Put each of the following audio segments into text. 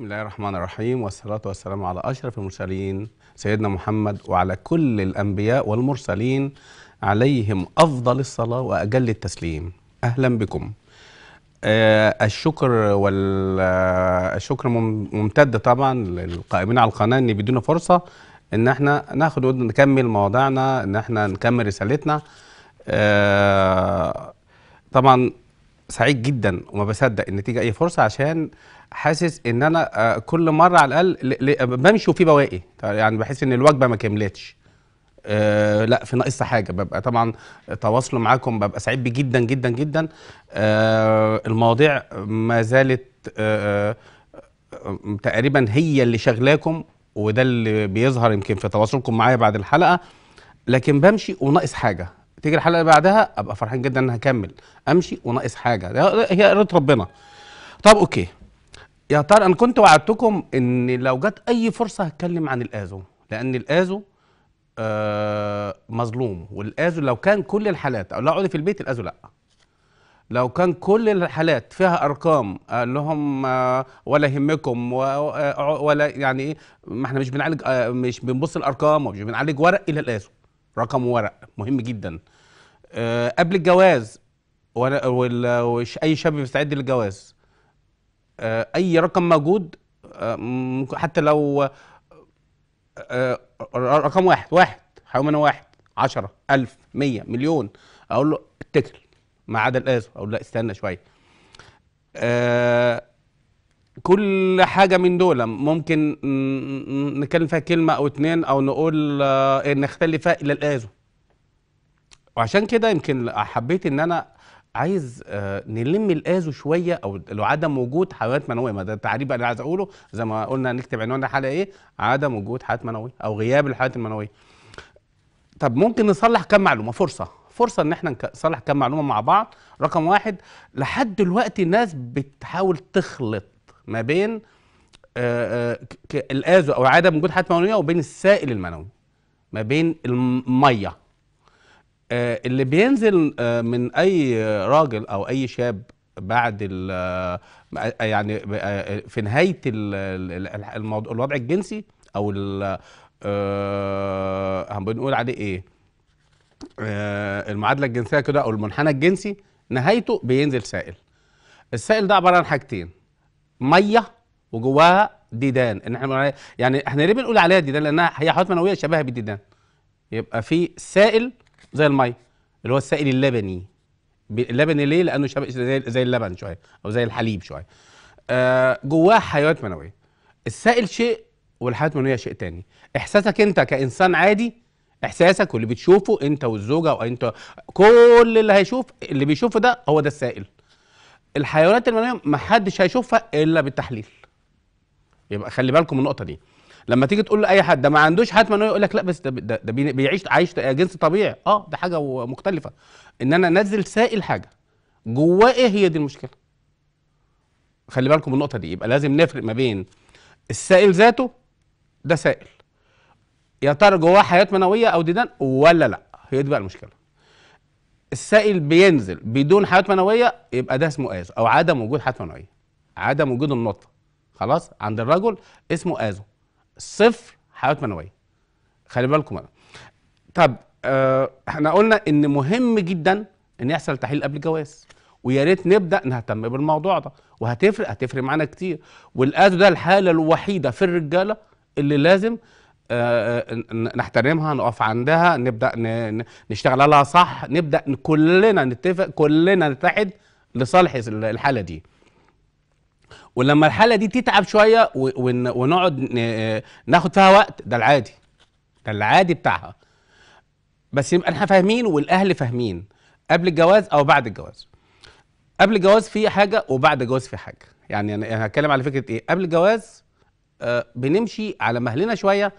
بسم الله الرحمن الرحيم والصلاة والسلام على أشرف المرسلين سيدنا محمد وعلى كل الأنبياء والمرسلين عليهم أفضل الصلاة وأجل التسليم أهلا بكم آه الشكر والشكر آه، ممتد طبعا للقائمين على القناة أن بيدونا فرصة أن احنا ناخد نكمل مواضيعنا أن احنا نكمل رسالتنا آه طبعا سعيد جدا وما بصدق ان تيجي اي فرصه عشان حاسس ان انا آه، كل مره على الاقل بمشي وفي بواقي يعني بحس ان الوجبه ما كملتش آه لا في ناقص حاجه ببقى طبعا تواصله معاكم ببقى سعيد بيه جدا جدا جدا آه المواضيع ما زالت آه،, آه تقريبا هي اللي شغلاكم وده اللي بيظهر يمكن في تواصلكم معايا بعد الحلقه لكن بمشي وناقص حاجه تيجي الحلقه اللي بعدها ابقى فرحان جدا ان هكمل امشي وناقص حاجه هي اراده ربنا طب اوكي يا ترى انا كنت وعدتكم ان لو جت اي فرصه هتكلم عن الازو لان الازو آه مظلوم والازو لو كان كل الحالات او لو اقعدي في البيت الازو لا لو كان كل الحالات فيها ارقام قال لهم آه ولا يهمكم آه، ولا يعني ايه ما احنا مش بنعالج آه مش بنبص الارقام ومش بنعالج ورق الى الازو رقم وورق مهم جدا آه، قبل الجواز ولا اي شاب مستعد للجواز آه، اي رقم موجود آه، حتى لو آه، رقم واحد واحد هقوم انا واحد عشرة ألف مية مليون أقول له اتكل ما عدا الآزو أقول لا استنى شوية كل حاجة من دول ممكن نتكلم فيها كلمة أو اتنين أو نقول أه نختلف إلى الآزو وعشان كده يمكن حبيت إن أنا عايز آه، نلم الازو شويه او عدم وجود حيوانات منويه ما ده التعريب بقى اللي عايز اقوله زي ما قلنا هنكتب عنوان الحلقه ايه عدم وجود حيوانات منويه او غياب الحيوانات المنويه طب ممكن نصلح كم معلومه فرصه فرصه ان احنا نصلح كم معلومه مع بعض رقم واحد لحد دلوقتي الناس بتحاول تخلط ما بين آه، آه، الازو او عدم وجود حيوانات منويه وبين السائل المنوي ما بين الميه آه، اللي بينزل آه، من اي راجل او اي شاب بعد ال آه، يعني في نهايه الموضوع الوضع الجنسي او هم بنقول عليه ايه المعادله الجنسيه كده او المنحنى الجنسي نهايته بينزل سائل السائل ده عباره عن حاجتين ميه وجواها ديدان ان احنا يعني احنا ليه بنقول عليها ديدان لانها هي حوادث منويه شبيهه بالديدان يبقى في سائل زي الميه اللي هو السائل اللبني اللبني ليه لانه شبه زي, زي اللبن شويه او زي الحليب شويه آه، جواه حيوانات منويه السائل شيء والحيوانات المنويه شيء تاني احساسك انت كانسان عادي احساسك واللي بتشوفه انت والزوجه وانت كل اللي هيشوف اللي بيشوفه ده هو ده السائل الحيوانات المنويه ما حدش هيشوفها الا بالتحليل يبقى خلي بالكم من النقطه دي لما تيجي تقول لاي حد ده ما عندوش حتمه انه يقول لك لا بس ده, ده, بيعيش عايش جنس طبيعي اه ده حاجه مختلفه ان انا انزل سائل حاجه جواه ايه هي دي المشكله خلي بالكم النقطه دي يبقى لازم نفرق ما بين السائل ذاته ده سائل يا ترى جواه حياه منويه او ديدان ولا لا هي دي بقى المشكله السائل بينزل بدون حياه منويه يبقى ده اسمه ازو او عدم وجود حياه منويه عدم وجود النطفه خلاص عند الرجل اسمه آزو صفر حيوانات منويه خلي بالكم انا طب آه احنا قلنا ان مهم جدا ان يحصل تحليل قبل الجواز ويا ريت نبدا نهتم بالموضوع ده وهتفرق هتفرق معانا كتير والاذو ده الحاله الوحيده في الرجاله اللي لازم آه, آه، نحترمها نقف عندها نبدا نشتغل عليها صح نبدا كلنا نتفق كلنا نتحد لصالح الحاله دي ولما الحاله دي تتعب شويه ونقعد ناخد فيها وقت ده العادي ده العادي بتاعها بس يبقى احنا فاهمين والاهل فاهمين قبل الجواز او بعد الجواز قبل الجواز في حاجه وبعد الجواز في حاجه يعني انا هتكلم على فكره ايه قبل الجواز آه، بنمشي على مهلنا شويه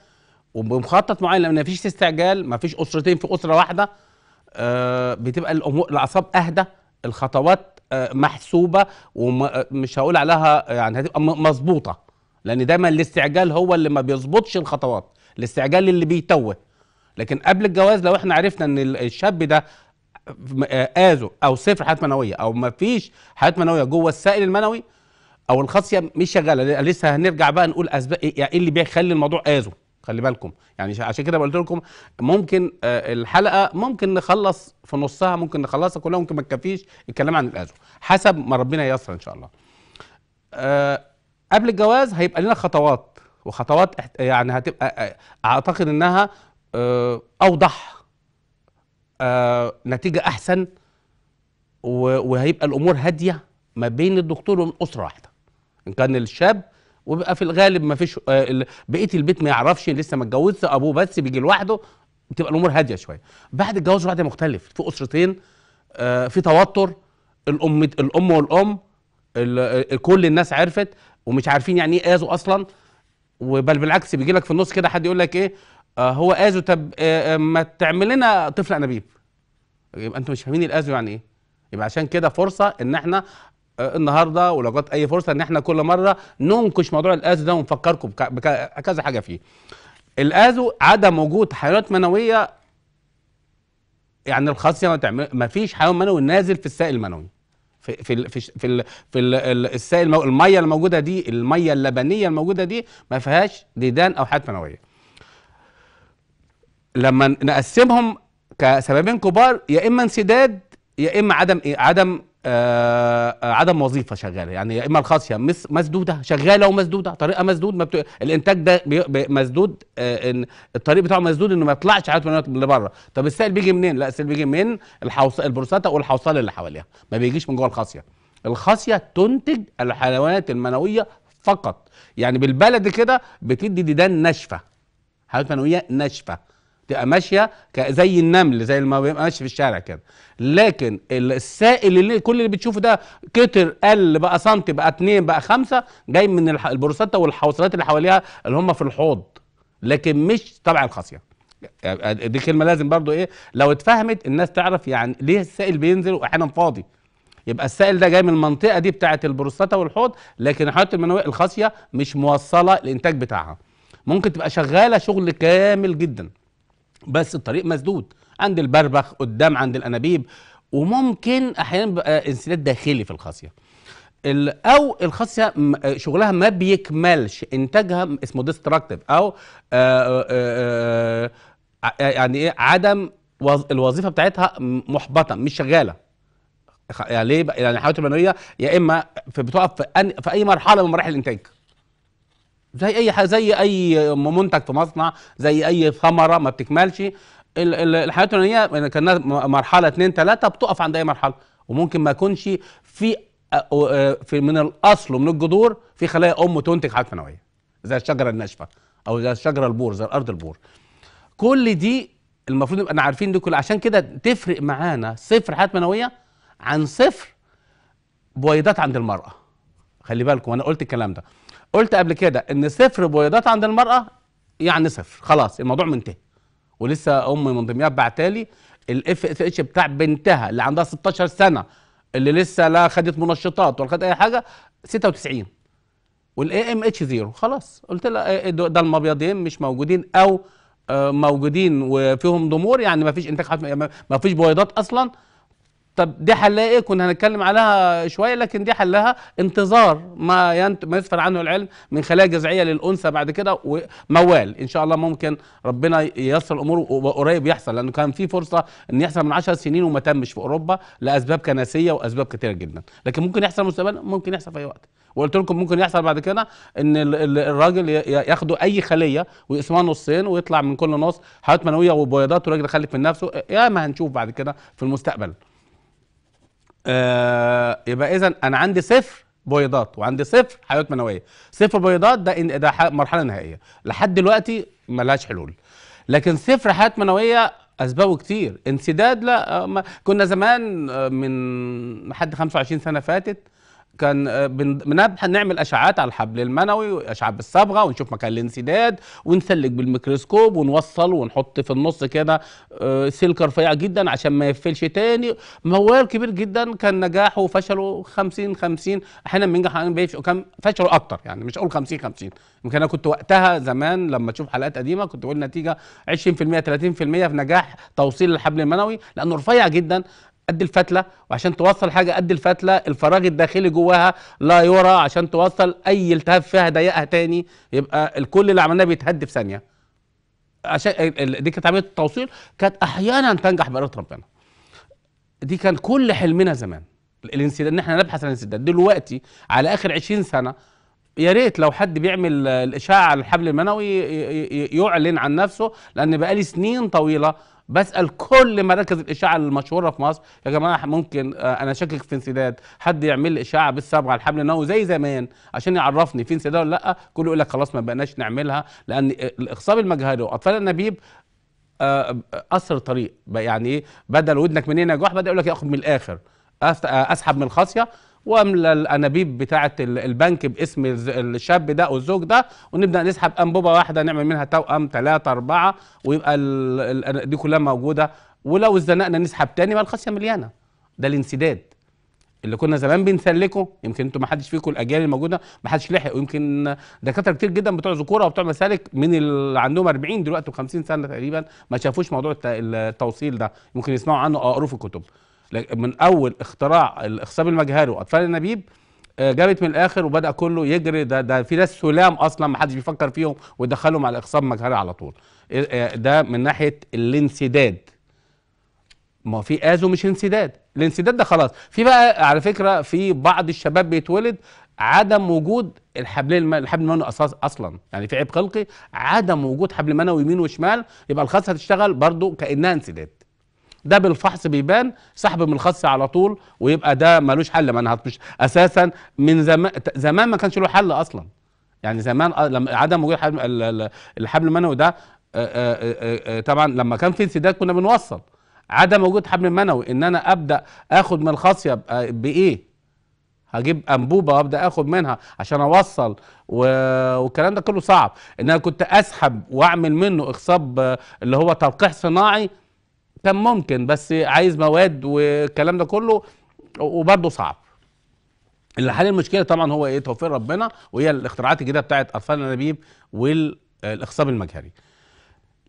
وبمخطط معين لان مفيش استعجال مفيش اسرتين في اسره واحده آه، بتبقى الامور الاعصاب اهدى الخطوات آه، محسوبه ومش آه، هقول عليها يعني هتبقى مظبوطه لان دايما الاستعجال هو اللي ما بيظبطش الخطوات الاستعجال اللي بيتوه لكن قبل الجواز لو احنا عرفنا ان الشاب ده آه، اذو او صفر حالات منويه او ما فيش حالات منويه جوه السائل المنوي او الخاصيه مش شغاله لسه هنرجع بقى نقول اسباب ايه, يعني إيه اللي بيخلي الموضوع اذو خلي بالكم يعني عشان كده قلت لكم ممكن آه، الحلقه ممكن نخلص في نصها ممكن نخلصها كلها ممكن ما تكفيش الكلام عن الازمه حسب ما ربنا ييسر ان شاء الله آه، قبل الجواز هيبقى لنا خطوات وخطوات يعني هتبقى آه، اعتقد انها اوضح نتيجه احسن وهيبقى الامور هاديه ما بين الدكتور والاسره واحده ان كان الشاب وبقى في الغالب ما فيش آه، بقيه البيت ما يعرفش لسه ما اتجوزش ابوه بس بيجي لوحده بتبقى الامور هاديه شويه بعد الجواز الوضع مختلف في اسرتين آه، في توتر الام الام والام آه، كل الناس عرفت ومش عارفين يعني ايه ازو اصلا وبل بالعكس بيجي لك في النص كده حد يقول لك ايه هو ازو طب ما تعمل لنا طفل انابيب يبقى انتوا مش فاهمين الازو يعني ايه يبقى عشان كده فرصه ان احنا النهارده ولو جت اي فرصه ان احنا كل مره ننقش موضوع الازو ده ونفكركم بكذا حاجه فيه. الازو عدم وجود حيوانات منويه يعني الخاصيه ما تعمل ما فيش حيوان منوي نازل في السائل المنوي. في في في في, في السائل الميه الموجوده دي الميه اللبنيه الموجوده دي ما فيهاش ديدان او حيوانات منويه. لما نقسمهم كسببين كبار يا اما انسداد يا اما عدم ايه عدم آه،, آه عدم وظيفه شغاله يعني يا اما الخاصيه مسدوده شغاله ومسدوده طريقه مسدود ما بت... الانتاج ده بي... مسدود آه إن الطريق بتاعه مسدود انه ما يطلعش عدد من بره طب السائل بيجي منين لا السائل بيجي من الحوص... البروستاتا والحوصله اللي حواليها ما بيجيش من جوه الخاصيه الخاصيه تنتج الحيوانات المنويه فقط يعني بالبلد كده بتدي ديدان ناشفه حيوانات منويه ناشفه تبقى ماشيه زي النمل زي ما بيبقى ماشي في الشارع كده لكن السائل اللي كل اللي بتشوفه ده كتر قل بقى سنتي بقى اتنين بقى خمسة جاي من البروستاتا والحوصلات اللي حواليها اللي هم في الحوض لكن مش طبعا الخاصيه دي كلمه لازم برضو ايه لو اتفهمت الناس تعرف يعني ليه السائل بينزل واحيانا فاضي يبقى السائل ده جاي من المنطقه دي بتاعه البروستاتا والحوض لكن الحيوانات المنويه الخاصيه مش موصله الانتاج بتاعها ممكن تبقى شغاله شغل كامل جدا بس الطريق مسدود عند البربخ قدام عند الانابيب وممكن احيانا بيبقى انسداد داخلي في الخاصيه او الخاصيه شغلها ما بيكملش انتاجها اسمه ديستراكتيف او آه، آه، آه، يعني ايه عدم الوظيفه بتاعتها محبطه مش شغاله يعني ليه يعني الحيوانات المنويه يا اما بتقف في, في اي مرحله من مراحل الانتاج زي اي زي اي منتج في مصنع زي اي ثمره ما بتكملش الحياه الاولانيه كان مرحله اثنين ثلاثه بتقف عند اي مرحله وممكن ما يكونش في في من الاصل ومن الجذور في خلايا ام تنتج حاجه منويه زي الشجره الناشفه او زي الشجره البور زي الارض البور كل دي المفروض نبقى عارفين دي كل عشان كده تفرق معانا صفر حياه منويه عن صفر بويضات عند المراه خلي بالكم انا قلت الكلام ده قلت قبل كده ان صفر بويضات عند المراه يعني صفر خلاص الموضوع منتهي ولسه ام من ضمنها بعتالي الاف اس اتش بتاع بنتها اللي عندها 16 سنه اللي لسه لا خدت منشطات ولا خدت اي حاجه 96 والاي ام اتش زيرو خلاص قلت لها إيه، إيه، ده المبيضين مش موجودين او آه، موجودين وفيهم ضمور يعني ما فيش انتاج يعني ما فيش بويضات اصلا طب دي حلها ايه كنا هنتكلم عليها شويه لكن دي حلها انتظار ما ينت... ما يسفر عنه العلم من خلايا جذعيه للانثى بعد كده وموال ان شاء الله ممكن ربنا ييسر الامور وقريب يحصل لانه كان في فرصه ان يحصل من 10 سنين وما تمش في اوروبا لاسباب كنسيه واسباب كثيره جدا لكن ممكن يحصل مستقبلا ممكن يحصل في اي وقت وقلت لكم ممكن يحصل بعد كده ان الراجل ياخدوا اي خليه ويقسمها نصين ويطلع من كل نص حالات منويه وبويضات وراجل خلف من نفسه يا ما هنشوف بعد كده في المستقبل آه يبقى اذا انا عندي صفر بويضات وعندي صفر حيوات منويه صفر بويضات ده ده مرحله نهائيه لحد دلوقتي ملهاش حلول لكن صفر حيوات منويه اسبابه كتير انسداد لا آه، كنا زمان آه، من لحد 25 سنه فاتت كان آه، بنبحث نعمل اشعاعات على الحبل المنوي واشعاعات بالصبغه ونشوف مكان الانسداد ونسلك بالميكروسكوب ونوصل ونحط في النص كده آه، سلك رفيع جدا عشان ما يفلش تاني موال كبير جدا كان نجاحه وفشله 50 50 احيانا بينجح احيانا بيفشل وكان فشله اكتر يعني مش اقول 50 50 يمكن انا كنت وقتها زمان لما تشوف حلقات قديمه كنت اقول نتيجه 20% 30% في نجاح توصيل الحبل المنوي لانه رفيع جدا قد الفتله وعشان توصل حاجه قد الفتله الفراغ الداخلي جواها لا يرى عشان توصل اي التهاب فيها ضيقها تاني يبقى الكل اللي عملناه بيتهد في ثانيه عشان دي كانت عمليه التوصيل كانت احيانا تنجح باراده ربنا دي كان كل حلمنا زمان الانسداد ان احنا نبحث عن الانسداد دلوقتي على اخر 20 سنه يا ريت لو حد بيعمل الاشاعه على الحبل المنوي يعلن عن نفسه لان بقالي سنين طويله بسال كل مراكز الاشاعه المشهوره في مصر يا جماعه ممكن آه، انا شاكك في انسداد حد يعمل لي اشاعه بالسبعه الحبل النووي زي زمان عشان يعرفني في انسداد ولا لا كله يقول لك خلاص ما بقناش نعملها لان الاخصاب المجهري واطفال النبيب قصر آه، آه، طريق يعني ايه بدل ودنك منين يا جوح بدا يقول لك ياخد من الاخر اسحب من الخاصيه واملى الانابيب بتاعه البنك باسم الشاب ده او الزوج ده ونبدا نسحب انبوبه واحده نعمل منها توأم ثلاثه اربعه ويبقى دي كلها موجوده ولو اتزنقنا نسحب تاني ما الخاصيه مليانه ده الانسداد اللي كنا زمان بنسلكه يمكن انتوا ما حدش فيكم الاجيال الموجوده ما حدش لحق ويمكن دكاتره كتير جدا بتوع ذكوره وبتوع مسالك من اللي عندهم 40 دلوقتي و50 سنه تقريبا ما شافوش موضوع التوصيل ده ممكن يسمعوا عنه او يقروا في الكتب من اول اختراع الاخصاب المجهري واطفال الانابيب آه، جابت من الاخر وبدا كله يجري ده ده في ناس سلام اصلا ما حدش بيفكر فيهم ويدخلهم على الاخصاب المجهري على طول إيه، آه، ده من ناحيه الانسداد ما في ازو مش انسداد الانسداد ده خلاص في بقى على فكره في بعض الشباب بيتولد عدم وجود الحبلين الحبل المنوي اساس اصلا يعني في عيب خلقي عدم وجود حبل منوي يمين وشمال يبقى الخاصه هتشتغل برضو كانها انسداد ده بالفحص بيبان سحب من الخاص على طول ويبقى ده ملوش حل ما انا مش اساسا من زمان زمان ما كانش له حل اصلا يعني زمان آه، لما عدم وجود الحبل المنوي ده آه، آه، طبعا لما كان في انسداد كنا بنوصل عدم وجود حبل منوي ان انا ابدا اخد من الخاصيه بايه هجيب انبوبه وابدا اخد منها عشان اوصل و... والكلام ده كله صعب ان انا كنت اسحب واعمل منه اخصاب اللي هو تلقيح صناعي كان ممكن بس عايز مواد والكلام ده كله وبرده صعب اللي حل المشكله طبعا هو ايه توفيق ربنا وهي الاختراعات الجديده بتاعت اطفال الانابيب والاخصاب المجهري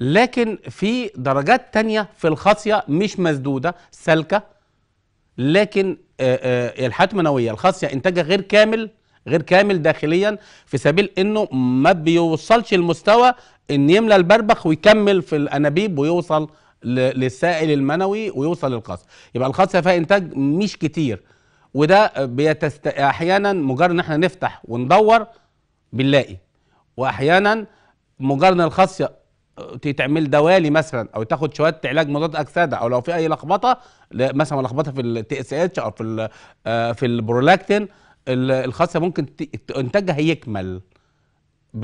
لكن في درجات تانية في الخاصيه مش مسدوده سالكه لكن الحالات المنويه الخاصيه انتاجها غير كامل غير كامل داخليا في سبيل انه ما بيوصلش المستوى ان يملى البربخ ويكمل في الانابيب ويوصل للسائل المنوي ويوصل للقصر يبقى القصر فيها انتاج مش كتير وده بيتست... احيانا مجرد ان احنا نفتح وندور بنلاقي واحيانا مجرد ان الخاصيه تتعمل دوالي مثلا او تاخد شويه علاج مضاد اكسده او لو في اي لخبطه مثلا لخبطه في التي اس اتش او في آه، في البرولاكتين الخاصيه ممكن انتاجها هيكمل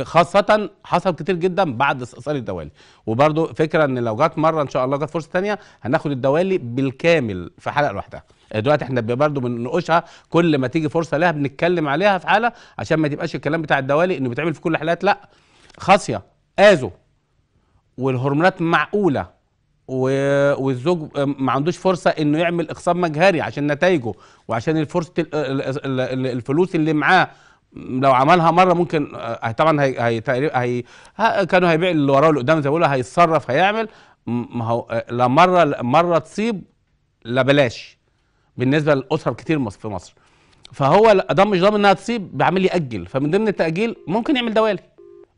خاصة حصل كتير جدا بعد استئصال الدوالي وبرده فكرة ان لو جت مرة ان شاء الله جت فرصة تانية هناخد الدوالي بالكامل في حلقة لوحدها آه، دلوقتي احنا برده بنناقشها كل ما تيجي فرصة لها بنتكلم عليها في حالة عشان ما تبقاش الكلام بتاع الدوالي انه بيتعمل في كل الحالات لا خاصية ازو والهرمونات معقولة والزوج ما عندوش فرصه انه يعمل اقساط مجهري عشان نتائجه وعشان الفرصه الفلوس اللي معاه لو عملها مره ممكن آه، طبعا هي هي, هي, هي كانوا هيبيع اللي وراه اللي قدامه زي ما بيقولوا هيتصرف هيعمل ما هو آه، لا مره مره تصيب لا بلاش بالنسبه لاسر كتير في مصر فهو ده مش ضامن انها تصيب بيعمل ياجل فمن ضمن التاجيل ممكن يعمل دوالي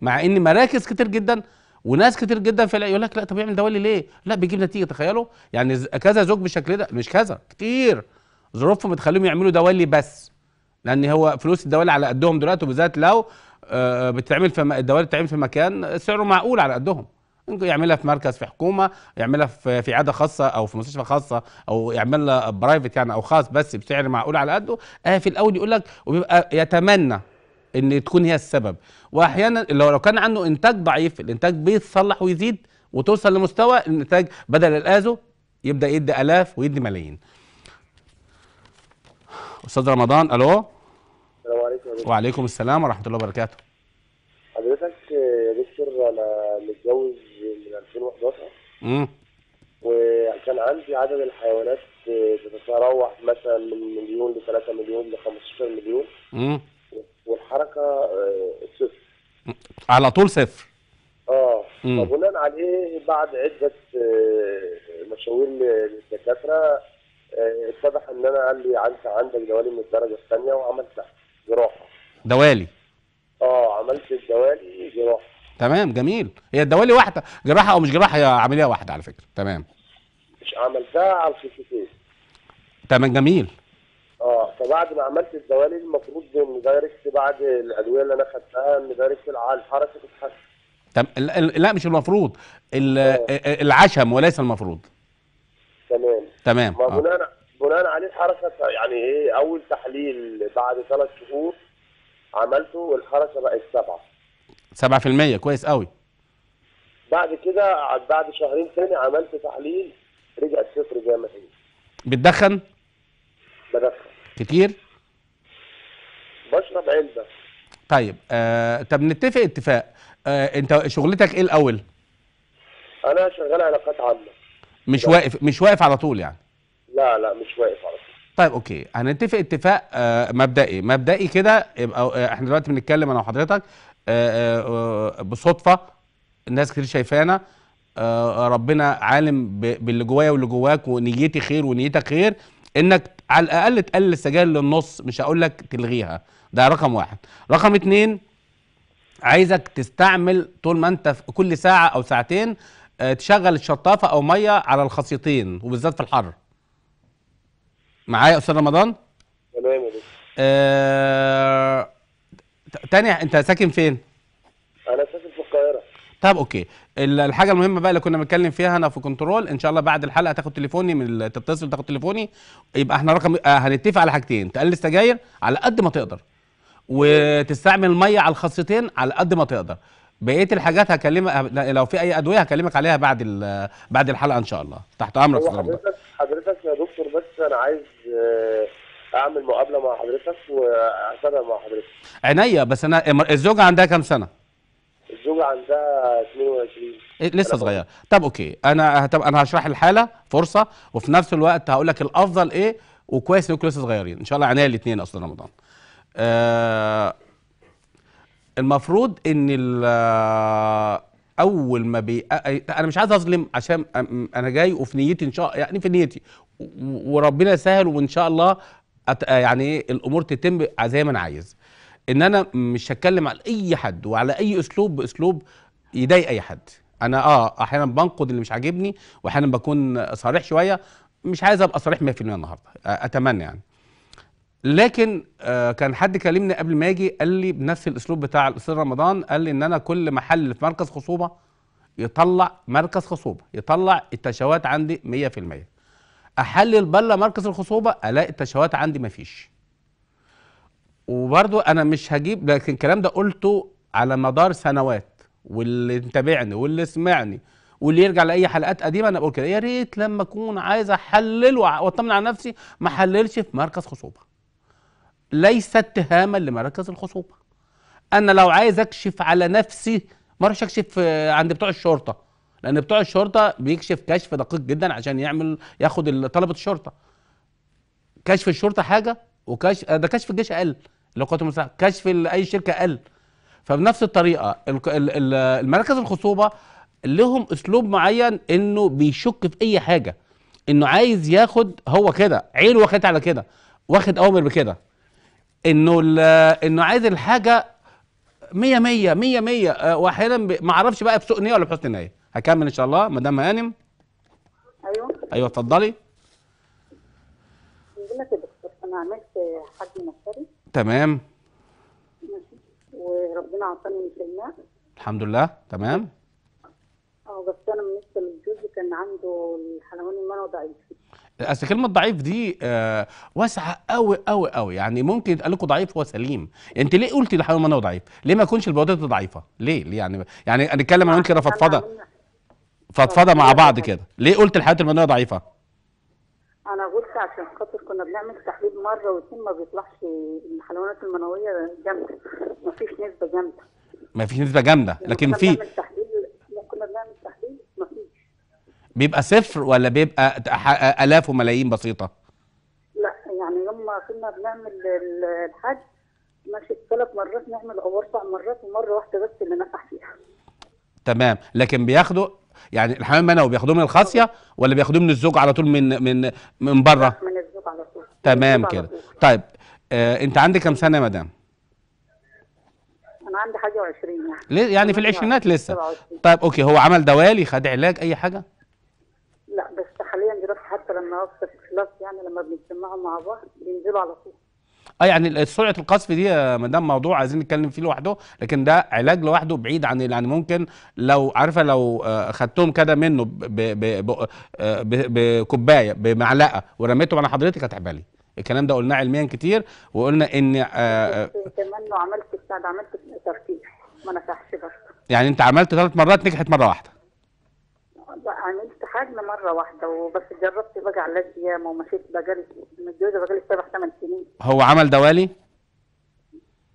مع ان مراكز كتير جدا وناس كتير جدا في يقول لك لا طب يعمل دوالي ليه؟ لا بيجيب نتيجه تخيلوا يعني كذا زوج بالشكل ده مش كذا كتير ظروفهم بتخليهم يعملوا دوالي بس لان هو فلوس الدوالي على قدهم دلوقتي وبالذات لو آه، آه، بتتعمل في الدوالي بتتعمل في مكان سعره معقول على قدهم يعملها في مركز في حكومه يعملها في في عياده خاصه او في مستشفى خاصه او يعملها برايفت يعني او خاص بس بسعر معقول على قده آه في الاول يقول لك وبيبقى يتمنى ان تكون هي السبب واحيانا لو لو كان عنده انتاج ضعيف الانتاج بيتصلح ويزيد وتوصل لمستوى الانتاج بدل الازو يبدا يدي الاف ويدي ملايين استاذ رمضان الو السلام عليكم وعليكم السلام ورحمه الله وبركاته حضرتك يا دكتور انا متجوز من 2011 امم وكان عندي عدد الحيوانات بتتراوح آه، مثلا من مليون ل 3 مليون ل 15 مليون امم والحركه آه، صفر على طول صفر اه فبناء عليه بعد عده آه، مشاوير للدكاتره آه، اتضح ان انا قال لي انت عندك دوالي من الدرجه الثانيه وعملت جراحه دوالي اه عملت الدوالي جراحه تمام جميل هي الدوالي واحده جراحه او مش جراحه هي عمليه واحده على فكره تمام مش عملتها على الخصيتين تمام جميل اه فبعد ما عملت الدوالي المفروض ان دايركت بعد الادويه اللي انا خدتها ان دايركت على الحركه تتحسن تم... لا مش المفروض ال... آه. آه، العشم وليس المفروض تمام آه. بناء بناء عليه الحركه يعني ايه اول تحليل بعد ثلاث شهور عملته الحركه بقت سبعه سبعه في الميه كويس قوي بعد كده بعد شهرين ثاني عملت تحليل رجعت صفر زي ما هي بتدخن؟ بدخن كتير؟ بشرب علبه طيب آه طب نتفق اتفاق آه انت شغلتك ايه الاول؟ انا شغال علاقات عامه مش لا. واقف مش واقف على طول يعني لا لا مش واقف على طول طيب اوكي هنتفق اتفاق آه، مبدئي مبدئي كده يبقى آه، احنا دلوقتي بنتكلم انا وحضرتك آه، بصدفه الناس كتير شايفانا ربنا عالم باللي جوايا واللي جواك ونيتي خير ونيتك خير انك على الاقل تقلل السجاير للنص مش هقول لك تلغيها ده رقم واحد رقم اتنين عايزك تستعمل طول ما انت في كل ساعه او ساعتين آه، تشغل الشطافه او ميه على الخصيتين وبالذات في الحر معايا يا استاذ رمضان تمام يا آه... تاني انت ساكن فين انا ساكن في القاهره طب اوكي الحاجه المهمه بقى اللي كنا بنتكلم فيها انا في كنترول ان شاء الله بعد الحلقه تاخد تليفوني من تتصل تاخد تليفوني يبقى احنا رقم آه، هنتفق على حاجتين تقلل السجاير على قد ما تقدر وتستعمل ميه على الخاصيتين على قد ما تقدر بقيه الحاجات هكلمك لو في اي ادويه هكلمك عليها بعد بعد الحلقه ان شاء الله تحت امرك حضرتك حضرتك يا دكتور بس انا عايز آه، اعمل مقابله مع حضرتك واعتذر مع حضرتك عينيا بس انا الزوجه عندها كام سنه؟ الزوجه عندها 22 إيه، لسه صغيره طب اوكي انا طب انا هشرح الحاله فرصه وفي نفس الوقت هقول لك الافضل ايه وكويس انكم لسه صغيرين ان شاء الله عينيا الاثنين اصلا رمضان آه المفروض ان آه، اول ما بي انا مش عايز اظلم عشان انا جاي وفي نيتي ان شاء يعني في نيتي وربنا يسهل وان شاء الله أت... آه، يعني ايه الامور تتم زي ما انا عايز ان انا مش هتكلم على اي حد وعلى اي اسلوب باسلوب يضايق اي حد انا اه احيانا بنقد اللي مش عاجبني واحيانا بكون صريح شويه مش عايز ابقى صريح 100% النهارده اتمنى يعني لكن آه، كان حد كلمني قبل ما اجي قال لي بنفس الاسلوب بتاع الاستاذ رمضان قال لي ان انا كل محل في مركز خصوبه يطلع مركز خصوبه يطلع التشوات عندي 100% احلل بره مركز الخصوبه الاقي التشوات عندي ما فيش وبرده انا مش هجيب لكن الكلام ده قلته على مدار سنوات واللي متابعني واللي سمعني واللي يرجع لاي حلقات قديمه انا بقول كده يا ريت لما اكون عايز احلل واطمن على نفسي ما احللش في مركز خصوبه ليس اتهاما لمراكز الخصوبه انا لو عايز اكشف على نفسي ما اروحش اكشف آه، عند بتوع الشرطه لان بتوع الشرطه بيكشف كشف دقيق جدا عشان يعمل ياخد طلبه الشرطه كشف الشرطه حاجه وكشف آه، ده كشف الجيش اقل لو كنت المسلحه كشف اي شركه اقل فبنفس الطريقه المراكز الخصوبه لهم اسلوب معين انه بيشك في اي حاجه انه عايز ياخد هو كده عينه واخد على كده واخد اوامر بكده انه انه عايز الحاجه 100 100 100 100 واحيانا ما اعرفش بقى بسوء نيه ولا بحسن نيه هكمل ان شاء الله مدام هانم ايوه ايوه اتفضلي بقول لك يا دكتور انا عملت حد مفتري تمام ماشي وربنا عطاني مكلمه الحمد لله تمام اه بس انا بالنسبه لجوزي كان عنده الحلواني المنوي ضعيف اصل كلمه ضعيف دي آه، واسعه قوي قوي قوي يعني ممكن يتقال لكم ضعيف هو سليم انت ليه قلتي لحرام انا ضعيف ليه ما يكونش البوادات ضعيفه ليه ليه يعني يعني هنتكلم انا وانت كده فضفضه فضفضه مع بعض كده ليه قلت الحيوانات المنويه ضعيفه انا قلت عشان خاطر كنا بنعمل تحليل مره واثنين ما بيطلعش الحيوانات المنويه جامده ما فيش نسبه جامده ما فيش نسبه جامده يعني لكن في بيبقى صفر ولا بيبقى الاف وملايين بسيطه لا يعني لما كنا بنعمل الحج ماشي ثلاث مرات نعمل او اربع مرات ومره واحده بس اللي نفع فيها تمام لكن بياخدوا يعني الحمام منوي بياخدوه من الخاصيه ولا بياخدوه من الزوج على طول من من من بره من الزوج على طول تمام كده طيب آه انت عندك كام سنه يا مدام انا عندي حاجه و20 يعني يعني في العشرينات لسه طيب اوكي هو عمل دوالي خد علاج اي حاجه مثلا نقص الخلاف يعني لما بنتجمعوا مع بعض بينزلوا على طول اه يعني سرعه القذف دي يا مدام موضوع عايزين نتكلم فيه لوحده لكن ده علاج لوحده بعيد عن يعني ممكن لو عارفه لو آه، خدتهم كده منه آه، بكوبايه بمعلقه ورميتهم على حضرتك هتحبلي الكلام ده قلناه علميا كتير وقلنا ان آه، كمان لو عملت عملت ترتيح ما نفعش برضه يعني انت عملت ثلاث مرات نجحت مره واحده مره واحده وبس جربت بقى علاج الأيام ومشيت بقالي متجوزه بقالي سبع ثمان سنين هو عمل دوالي؟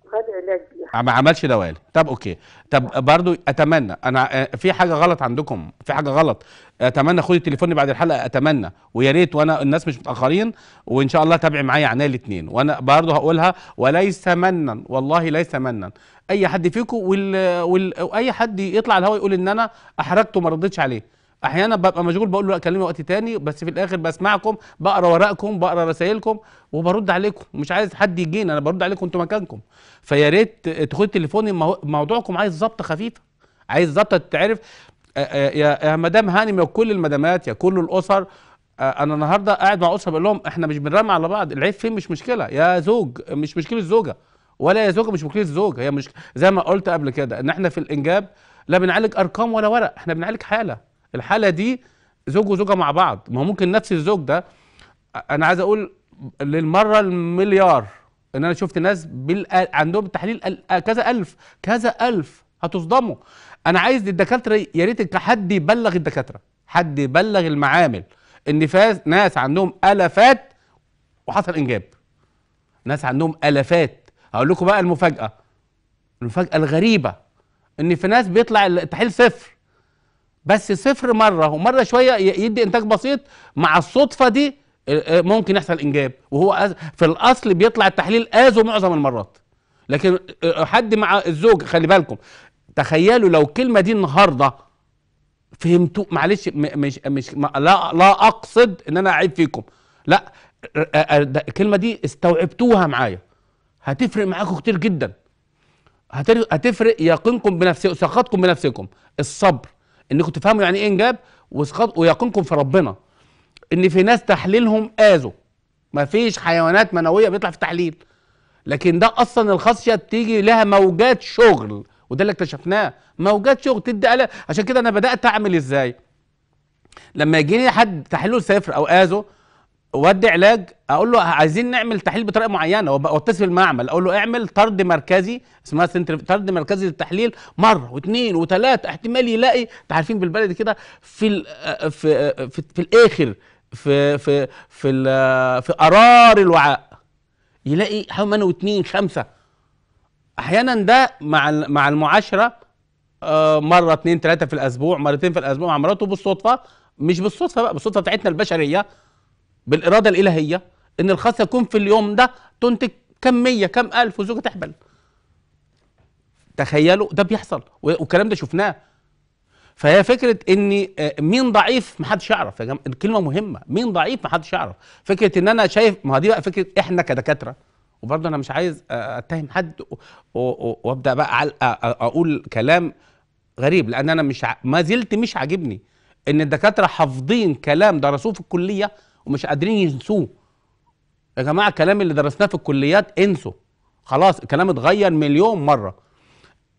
خد علاج ما عملش دوالي طب اوكي طب برضو اتمنى انا آه، في حاجه غلط عندكم في حاجه غلط اتمنى خدي تليفوني بعد الحلقه اتمنى ويا ريت وانا الناس مش متاخرين وان شاء الله تابعي معايا عناية الاثنين وانا برضو هقولها وليس منا والله ليس منا اي حد فيكم وال... وال... واي حد يطلع الهواء يقول ان انا احرجته ما ردتش عليه احيانا ببقى مشغول بقول له اكلمه وقت تاني بس في الاخر بسمعكم بقرا ورقكم بقرا رسائلكم وبرد عليكم مش عايز حد يجينا انا برد عليكم انتوا مكانكم فيا ريت تاخد تليفوني موضوعكم عايز ظبطه خفيفه عايز ظبطه تتعرف يا مدام هاني يا كل المدامات يا كل الاسر انا النهارده قاعد مع اسره بقول لهم احنا مش بنرمي على بعض العيب فين مش مشكله يا زوج مش مشكله الزوجه ولا يا زوجه مش مشكله الزوج هي مش زي ما قلت قبل كده ان احنا في الانجاب لا بنعالج ارقام ولا ورق احنا بنعالج حاله الحاله دي زوج وزوجه مع بعض ما هو ممكن نفس الزوج ده انا عايز اقول للمره المليار ان انا شفت ناس بال... عندهم تحليل كذا الف كذا الف هتصدموا انا عايز الدكاتره يا ريت حد يبلغ الدكاتره حد يبلغ المعامل ان فاز ناس عندهم الافات وحصل انجاب ناس عندهم الافات هقول لكم بقى المفاجاه المفاجاه الغريبه ان في ناس بيطلع التحليل صفر بس صفر مره ومره شويه يدي انتاج بسيط مع الصدفه دي آه، آه، ممكن يحصل انجاب وهو في الاصل بيطلع التحليل ازو معظم المرات لكن آه، حد مع الزوج خلي بالكم تخيلوا لو الكلمه دي النهارده فهمتوا معلش مش مش لا لا اقصد ان انا اعيب فيكم لا الكلمه دي استوعبتوها معايا هتفرق معاكم كتير جدا هتفرق يقينكم بنفسكم ثقتكم بنفسكم الصبر انكم تفهموا يعني ايه انجاب ويقينكم في ربنا ان في ناس تحليلهم اذوا مفيش حيوانات منويه بيطلع في التحليل لكن ده اصلا الخاصيه بتيجي لها موجات شغل وده اللي اكتشفناه موجات شغل تدي قلق عشان كده انا بدات اعمل ازاي لما يجيني حد تحليله صفر او اذوا وادي علاج اقول له عايزين نعمل تحليل بطريقه معينه واتصل بالمعمل اقول له اعمل طرد مركزي اسمها سنتر طرد مركزي للتحليل مره واثنين وثلاثه احتمال يلاقي انت عارفين بالبلد كده في آه، في آه، في, في الاخر في في في في قرار الوعاء يلاقي حوالي واثنين خمسه احيانا ده مع مع المعاشره آه، مره اثنين ثلاثه في الاسبوع مرتين في الاسبوع مع مراته بالصدفه مش بالصدفه بقى بالصدفه بتاعتنا البشريه بالاراده الالهيه ان الخاصه يكون في اليوم ده تنتج كم مية كم الف وزوجه تحبل تخيلوا ده بيحصل والكلام ده شفناه فهي فكره ان آه، مين ضعيف محدش يعرف يا جماعه الكلمه مهمه مين ضعيف محدش يعرف فكره ان انا شايف ما دي بقى فكره احنا كدكاتره وبرضه انا مش عايز آه، اتهم حد وابدا بقى آه، اقول كلام غريب لان انا مش ما زلت مش عاجبني ان الدكاتره حافظين كلام درسوه في الكليه ومش قادرين ينسوه يا جماعه الكلام اللي درسناه في الكليات انسوا خلاص الكلام اتغير مليون مره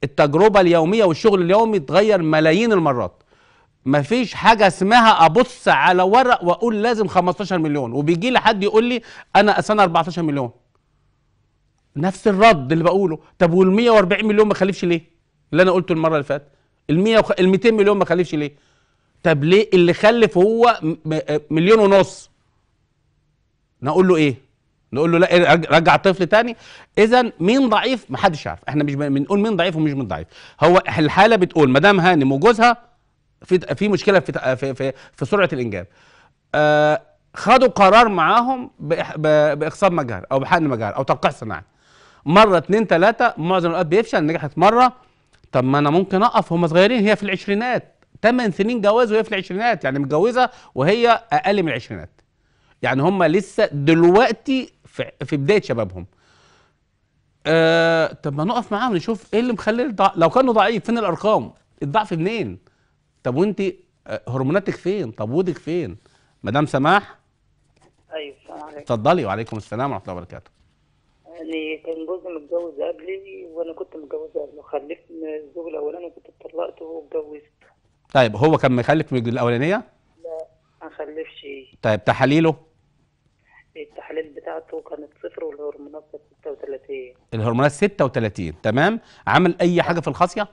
التجربه اليوميه والشغل اليومي اتغير ملايين المرات مفيش حاجة اسمها أبص على ورق وأقول لازم 15 مليون وبيجي لي حد يقول لي أنا أسنى 14 مليون نفس الرد اللي بقوله طب وال 140 مليون ما خلفش ليه اللي أنا قلته المرة اللي فاتت ال 100 200 مليون ما خلفش ليه طب ليه اللي خلف هو مليون ونص نقول له ايه نقول له لا رجع الطفل تاني اذا مين ضعيف ما حدش عارف احنا مش بنقول مين ضعيف ومش مين ضعيف هو الحاله بتقول مدام هانم وجوزها في في مشكله في في في, في سرعه الانجاب آه خدوا قرار معاهم باخصاب مجهر او بحقن مجهر او توقيع صناعي مره اتنين ثلاثه معظم الاوقات بيفشل نجحت مره طب ما انا ممكن اقف هم صغيرين هي في العشرينات 8 سنين جواز وهي في العشرينات يعني متجوزه وهي اقل من العشرينات يعني هم لسه دلوقتي في, في بدايه شبابهم آه طب ما نقف معاهم نشوف ايه اللي مخلي الضع... لو كانوا ضعيف فين الارقام الضعف منين طب وانت آه، هرموناتك فين طب ودك فين مدام سماح ايوه السلام عليكم اتفضلي وعليكم السلام ورحمه الله وبركاته يعني كان جوزي متجوز قبلي وانا كنت متجوزه قبله خلفت الزوج الاولاني وكنت اتطلقت واتجوزت طيب هو كان مخلف من الاولانيه لا ما خلفش طيب تحاليله التحاليل بتاعته كانت صفر والهرمونات 36 الهرمونات 36 تمام عمل اي آه. حاجه في الخاصيه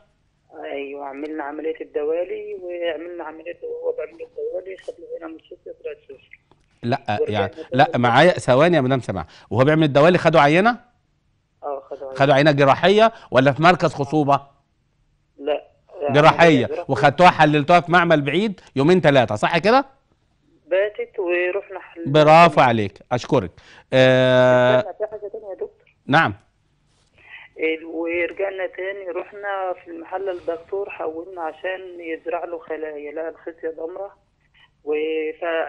ايوه عملنا عمليه الدوالي وعملنا عمليه وهو بيعمل الدوالي خد هنا من صفر طلعت صفر لا يعني لا معايا ثواني يا مدام سمع وهو بيعمل الدوالي خدوا عينه اه خدوا عينه خدوا عينه جراحيه ولا في مركز آه. خصوبه لا يعني جراحيه وخدتوها حللتوها في معمل بعيد يومين ثلاثه صح كده باتت ورحنا حل... برافو عليك اشكرك آه... في حاجه ثانيه يا دكتور نعم ورجعنا تاني رحنا في المحل الدكتور حولنا عشان يزرع له خلايا لقى الخصيه ضمره وزرع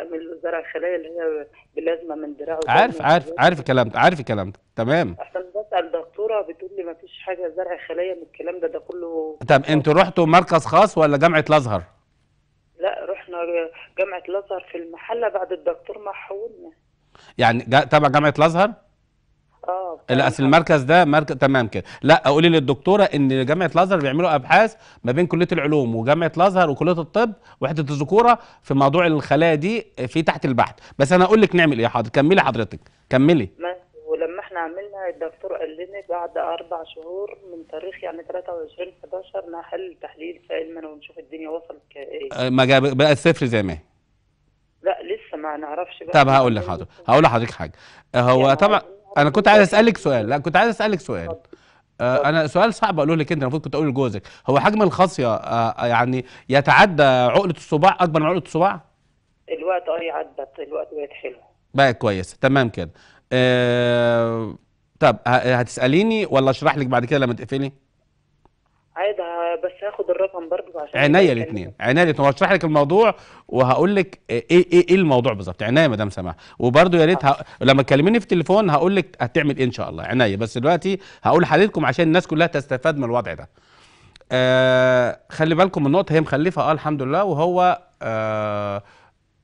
الخلايا زرع خلايا اللي هي بلازمه من دراعه عارف عارف عارف الكلام ده عارف الكلام ده تمام احسن بسال الدكتوره بتقول لي ما فيش حاجه زرع خلايا من الكلام ده ده كله طب انتوا رحتوا مركز خاص ولا جامعه الازهر؟ جامعه الازهر في المحله بعد الدكتور ما حولنا يعني تبع جامعه الازهر اه اصل المركز ده مركز تمام كده لا قولي للدكتوره ان جامعه الازهر بيعملوا ابحاث ما بين كليه العلوم وجامعه الازهر وكليه الطب وحده الذكوره في موضوع الخلايا دي آه، في تحت البحث بس انا اقول لك نعمل ايه حاضر كملي حضرتك كملي ولما احنا عملنا الدكتور تألمي بعد أربع شهور من تاريخ يعني 23 11 نحل تحليل علما ونشوف الدنيا وصلت كإيه أه، ما جاب بقى الصفر زي ما هي لا لسه ما نعرفش بقى طب هقول لحضرتك هقول لحضرتك حاجة أه، هو يعني طبعا أنا كنت عايز أسألك سؤال لا كنت عايز أسألك سؤال طب. أه، انا سؤال صعب اقوله لك انت المفروض كنت اقوله لجوزك هو حجم الخاصيه يعني يتعدى عقله الصباع اكبر من عقله الصباع الوقت اه عدت الوقت بقت حلو بقت كويسه تمام كده آه طب هتساليني ولا اشرح لك بعد كده لما تقفلي عادي بس هاخد الرقم برضه عشان عينيا الاثنين عينيا الاثنين وهشرح لك الموضوع وهقول لك إيه،, ايه ايه ايه الموضوع بالظبط عينيا مدام سماح وبرضه يا ريت آه. ه... لما تكلميني في التليفون هقول لك هتعمل ايه ان شاء الله عينيا بس دلوقتي هقول حالتكم عشان الناس كلها تستفاد من الوضع ده آه خلي بالكم من النقطه هي مخلفه اه الحمد لله وهو آه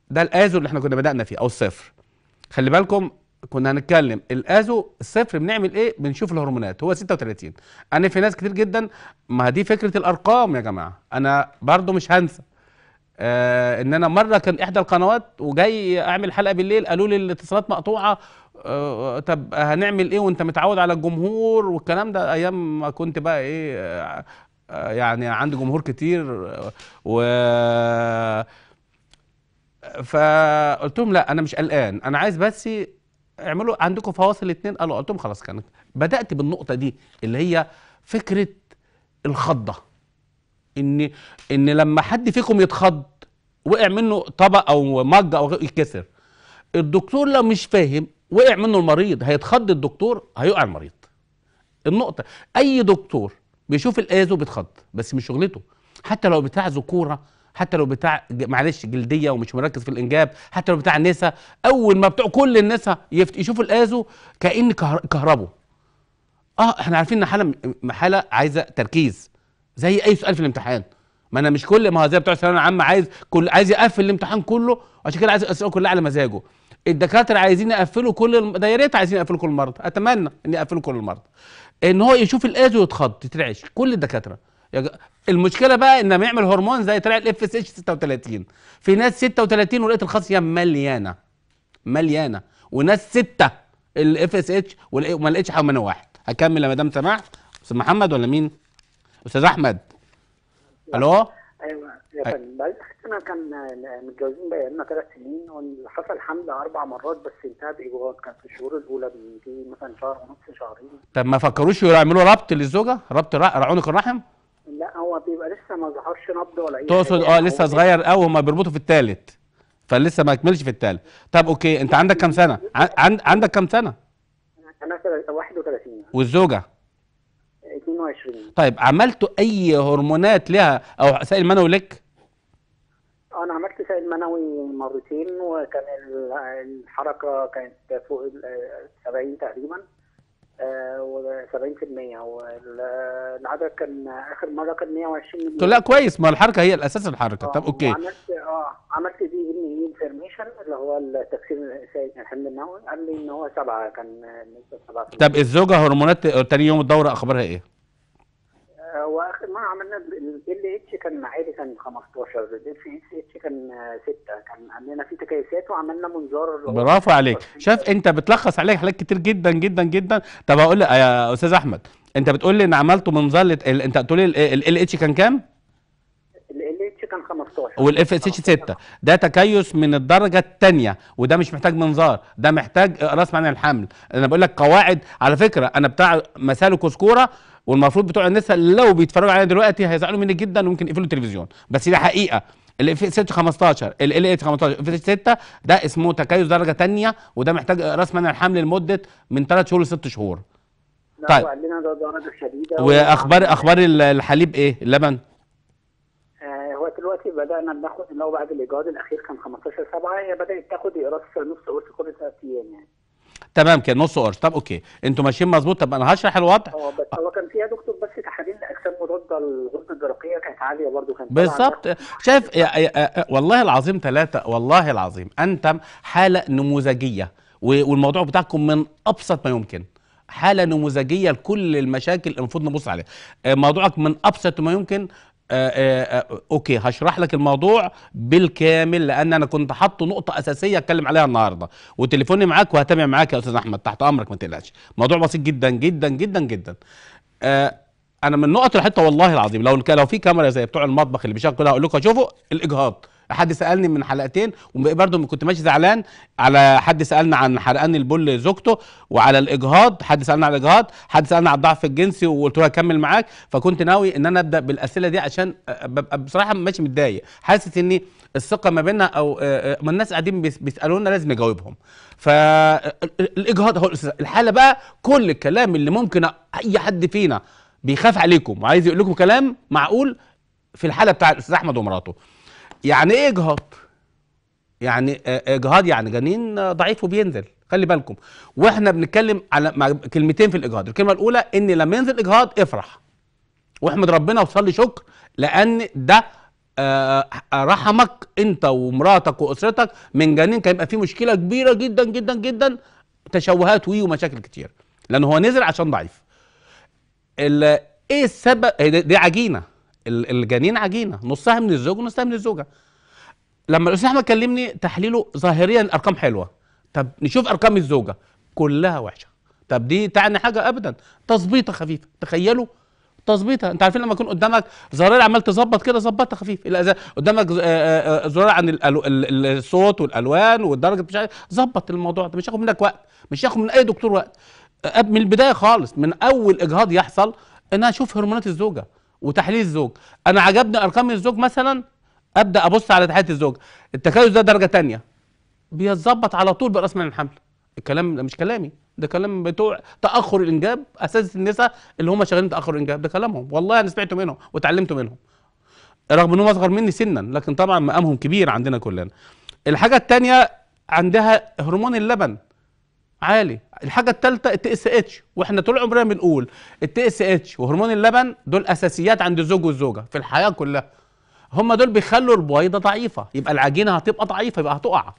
ده الازر اللي احنا كنا بدانا فيه او الصفر خلي بالكم كنا هنتكلم الازو الصفر بنعمل ايه بنشوف الهرمونات هو 36 انا في ناس كتير جدا ما دي فكره الارقام يا جماعه انا برضو مش هنسى آه ان انا مره كان احدى القنوات وجاي اعمل حلقه بالليل قالوا لي الاتصالات مقطوعه آه طب هنعمل ايه وانت متعود على الجمهور والكلام ده ايام ما كنت بقى ايه آه, آه، يعني عندي جمهور كتير و فقلت لهم لا انا مش قلقان انا عايز بس اعملوا عندكم فواصل اتنين قالوا قلت لهم خلاص كانت بدات بالنقطه دي اللي هي فكره الخضه ان ان لما حد فيكم يتخض وقع منه طبق او مج او يتكسر الدكتور لو مش فاهم وقع منه المريض هيتخض الدكتور هيقع المريض النقطه اي دكتور بيشوف الازو بيتخض بس مش شغلته حتى لو بتاع ذكوره حتى لو بتاع معلش جلديه ومش مركز في الانجاب حتى لو بتاع النساء اول ما بتوع كل النسا يشوفوا الازو كان كهربوا اه احنا عارفين ان حاله حاله عايزه تركيز زي اي سؤال في الامتحان ما انا مش كل ما هو زي بتوع الثانويه العامه عايز كل عايز يقفل الامتحان كله عشان كده عايز الاسئله كلها على مزاجه الدكاتره عايزين يقفلوا كل يا ريت عايزين يقفلوا كل المرضى اتمنى ان يقفلوا كل المرضى ان هو يشوف الازو يتخض يترعش كل الدكاتره المشكله بقى ان لما يعمل هرمون زي طلع الاف اس اتش 36 في ناس 36 ولقيت الخصيه مليانه مليانه وناس سته الاف اس اتش وما لقيتش حوالي واحد هكمل يا مدام سماح استاذ محمد ولا مين؟ استاذ احمد الو ايوه يا فندم انا كان متجوزين بقى لنا ثلاث سنين وحصل حمل اربع مرات بس انتهى بايجاد كان في الشهور الاولى بيجي مثلا شهر ونص شهرين طب ما فكروش يعملوا ربط للزوجه ربط رع... الرحم؟ لا هو بيبقى لسه ما ظهرش نبض ولا اي تقصد اه لسه صغير قوي هما بيربطوا في الثالث فلسه ما كملش في الثالث طب اوكي انت عندك كام سنه عند عندك كام سنه انا 31 والزوجه 22 طيب عملتوا اي هرمونات لها او سائل منوي لك انا عملت سائل منوي مرتين وكان الحركه كانت فوق ال 70 تقريبا و70% والعدد كان اخر مره كان 120 طب لا كويس ما الحركه هي الاساس الحركه آه. طب اوكي عملت اه عملت دي ان انفورميشن اللي هو التفسير السيد محمد النووي قال لي ان هو سبعه كان نسبه سبعه طب الزوجه هرمونات تاني يوم الدوره اخبارها ايه؟ واخر مره عملنا ال اتش كان عادي كان 15 ال اتش كان 6 كان عندنا في تكيسات وعملنا منظار برافو عليك شايف انت بتلخص عليك حاجات كتير جدا جدا جدا طب اقول لك يا استاذ احمد انت بتقول لي ان عملته منظار انت بتقول لي ال اتش كان كام؟ ال اتش كان 15 والاف اس اتش 6 ده تكيس من الدرجه الثانيه وده مش محتاج منظار ده محتاج راس معنى الحمل انا بقول لك قواعد على فكره انا بتاع مسالك وسكوره والمفروض بتوع النسا لو بيتفرجوا علينا دلوقتي هيزعلوا مني جدا وممكن يقفلوا التلفزيون بس دي حقيقه ال اف 6 15 ال ال 15 اف 6 ده اسمه تكيس درجه ثانيه وده محتاج راس منع الحمل لمده من 3 شهور ل 6 شهور طيب وعندنا درجه شديده واخبار اخبار الحليب ايه اللبن آه، هو دلوقتي بدانا ناخد اللي هو بعد الايجاد الاخير كان 15 7 هي بدات تاخد اقراص نص قرص كل ثلاث ايام يعني تمام كده نص قرش طب اوكي انتوا ماشيين مظبوط طب انا هشرح الوضع اه بس هو كان فيها دكتور بس تحاليل اجسام مضاده للغده الدرقيه كانت عاليه برضه كانت بالظبط شايف يا يا والله العظيم ثلاثه والله العظيم انتم حاله نموذجيه والموضوع بتاعكم من ابسط ما يمكن حاله نموذجيه لكل المشاكل المفروض نبص عليها آه، موضوعك من ابسط ما يمكن آه، آه، آه، اوكي هشرح لك الموضوع بالكامل لان انا كنت حاطه نقطه اساسيه اتكلم عليها النهارده وتليفوني معاك وهتابع معاك يا استاذ احمد تحت امرك ما تقلقش موضوع بسيط جدا جدا جدا جدا انا من نقطه الحته والله العظيم لو لو في كاميرا زي بتوع المطبخ اللي بيشغل كلها اقول لكم شوفوا الاجهاض حد سالني من حلقتين وبرده كنت ماشي زعلان على حد سالنا عن حرقان البول زوجته وعلى الاجهاض حد سالنا على الاجهاض حد سالنا على الضعف الجنسي وقلت له اكمل معاك فكنت ناوي ان انا ابدا بالاسئله دي عشان ببقى بصراحه ماشي متضايق حاسس اني الثقه ما بيننا او ما الناس قاعدين بيسالونا لازم نجاوبهم فالاجهاض هو الحاله بقى كل الكلام اللي ممكن اي حد فينا بيخاف عليكم وعايز يقول لكم كلام معقول في الحاله بتاع الاستاذ احمد ومراته يعني ايه اجهاض يعني آه، اجهاض يعني جنين ضعيف وبينزل خلي بالكم واحنا بنتكلم على كلمتين في الاجهاض الكلمه الاولى ان لما ينزل اجهاض افرح واحمد ربنا وصلي شكر لان ده آه، رحمك انت ومراتك واسرتك من جنين كان يبقى فيه مشكله كبيره جدا جدا جدا تشوهات ويه ومشاكل كتير لان هو نزل عشان ضعيف ايه السبب دي عجينه الجنين عجينه نصها من الزوج ونصها من الزوجه لما الاستاذ احمد كلمني تحليله ظاهريا الارقام حلوه طب نشوف ارقام الزوجه كلها وحشه طب دي تعني حاجه ابدا تظبيطه خفيفه تخيلوا تظبيطه انت عارفين لما يكون قدامك زرار عمال تظبط كده ظبطها خفيف الاذان قدامك زرار عن الصوت والالوان والدرجه مش عارف ظبط الموضوع ده مش هياخد منك وقت مش هياخد من اي دكتور وقت من البدايه خالص من اول اجهاض يحصل ان اشوف هرمونات الزوجه وتحليل الزوج انا عجبني ارقام الزوج مثلا ابدا ابص على تحليل الزوج التكيس ده درجه تانية بيتظبط على طول براس مال الحمل الكلام ده مش كلامي ده كلام بتوع تاخر الانجاب اساس النساء اللي هم شغالين تاخر الانجاب ده كلامهم والله انا سمعته منهم وتعلمته منهم رغم انهم اصغر مني سنا لكن طبعا مقامهم كبير عندنا كلنا الحاجه الثانيه عندها هرمون اللبن عالي الحاجه الثالثه التي اس اتش واحنا طول عمرنا بنقول التي اس اتش وهرمون اللبن دول اساسيات عند الزوج والزوجه في الحياه كلها هم دول بيخلوا البويضه ضعيفه يبقى العجينه هتبقى ضعيفه يبقى هتقع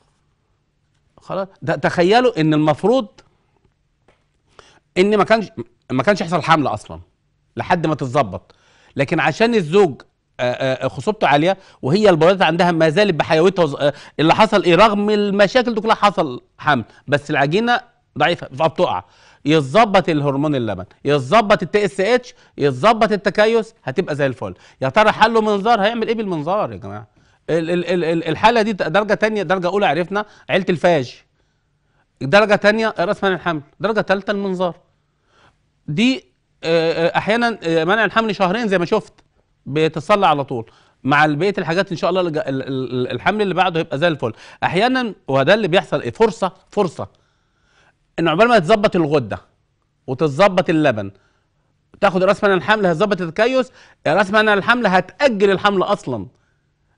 خلاص ده تخيلوا ان المفروض ان ما كانش ما كانش يحصل حمل اصلا لحد ما تتظبط لكن عشان الزوج آه، آه، خصوبته عاليه وهي البويضات عندها ما زالت بحيويتها آه، اللي حصل ايه رغم المشاكل دي كلها حصل حمل بس العجينه ضعيفه بتقع يتظبط الهرمون اللبن يتظبط التي اس اتش يتظبط التكيس هتبقى زي الفل يا ترى حله منظار هيعمل ايه بالمنظار يا جماعه ال ال ال الحاله دي درجه تانية درجه اولى عرفنا عيله الفاج درجه تانية راس منع الحمل درجه ثالثه المنظار دي آه، آه، احيانا آه، منع الحمل شهرين زي ما شفت بتصلى على طول مع بقيه الحاجات ان شاء الله الحمل اللي بعده هيبقى زي الفل احيانا وده اللي بيحصل إيه؟ فرصه فرصه ان عقبال ما تظبط الغده وتتظبط اللبن تاخد راس مال الحمل هتظبط التكيس راس مال الحمل هتاجل الحمل اصلا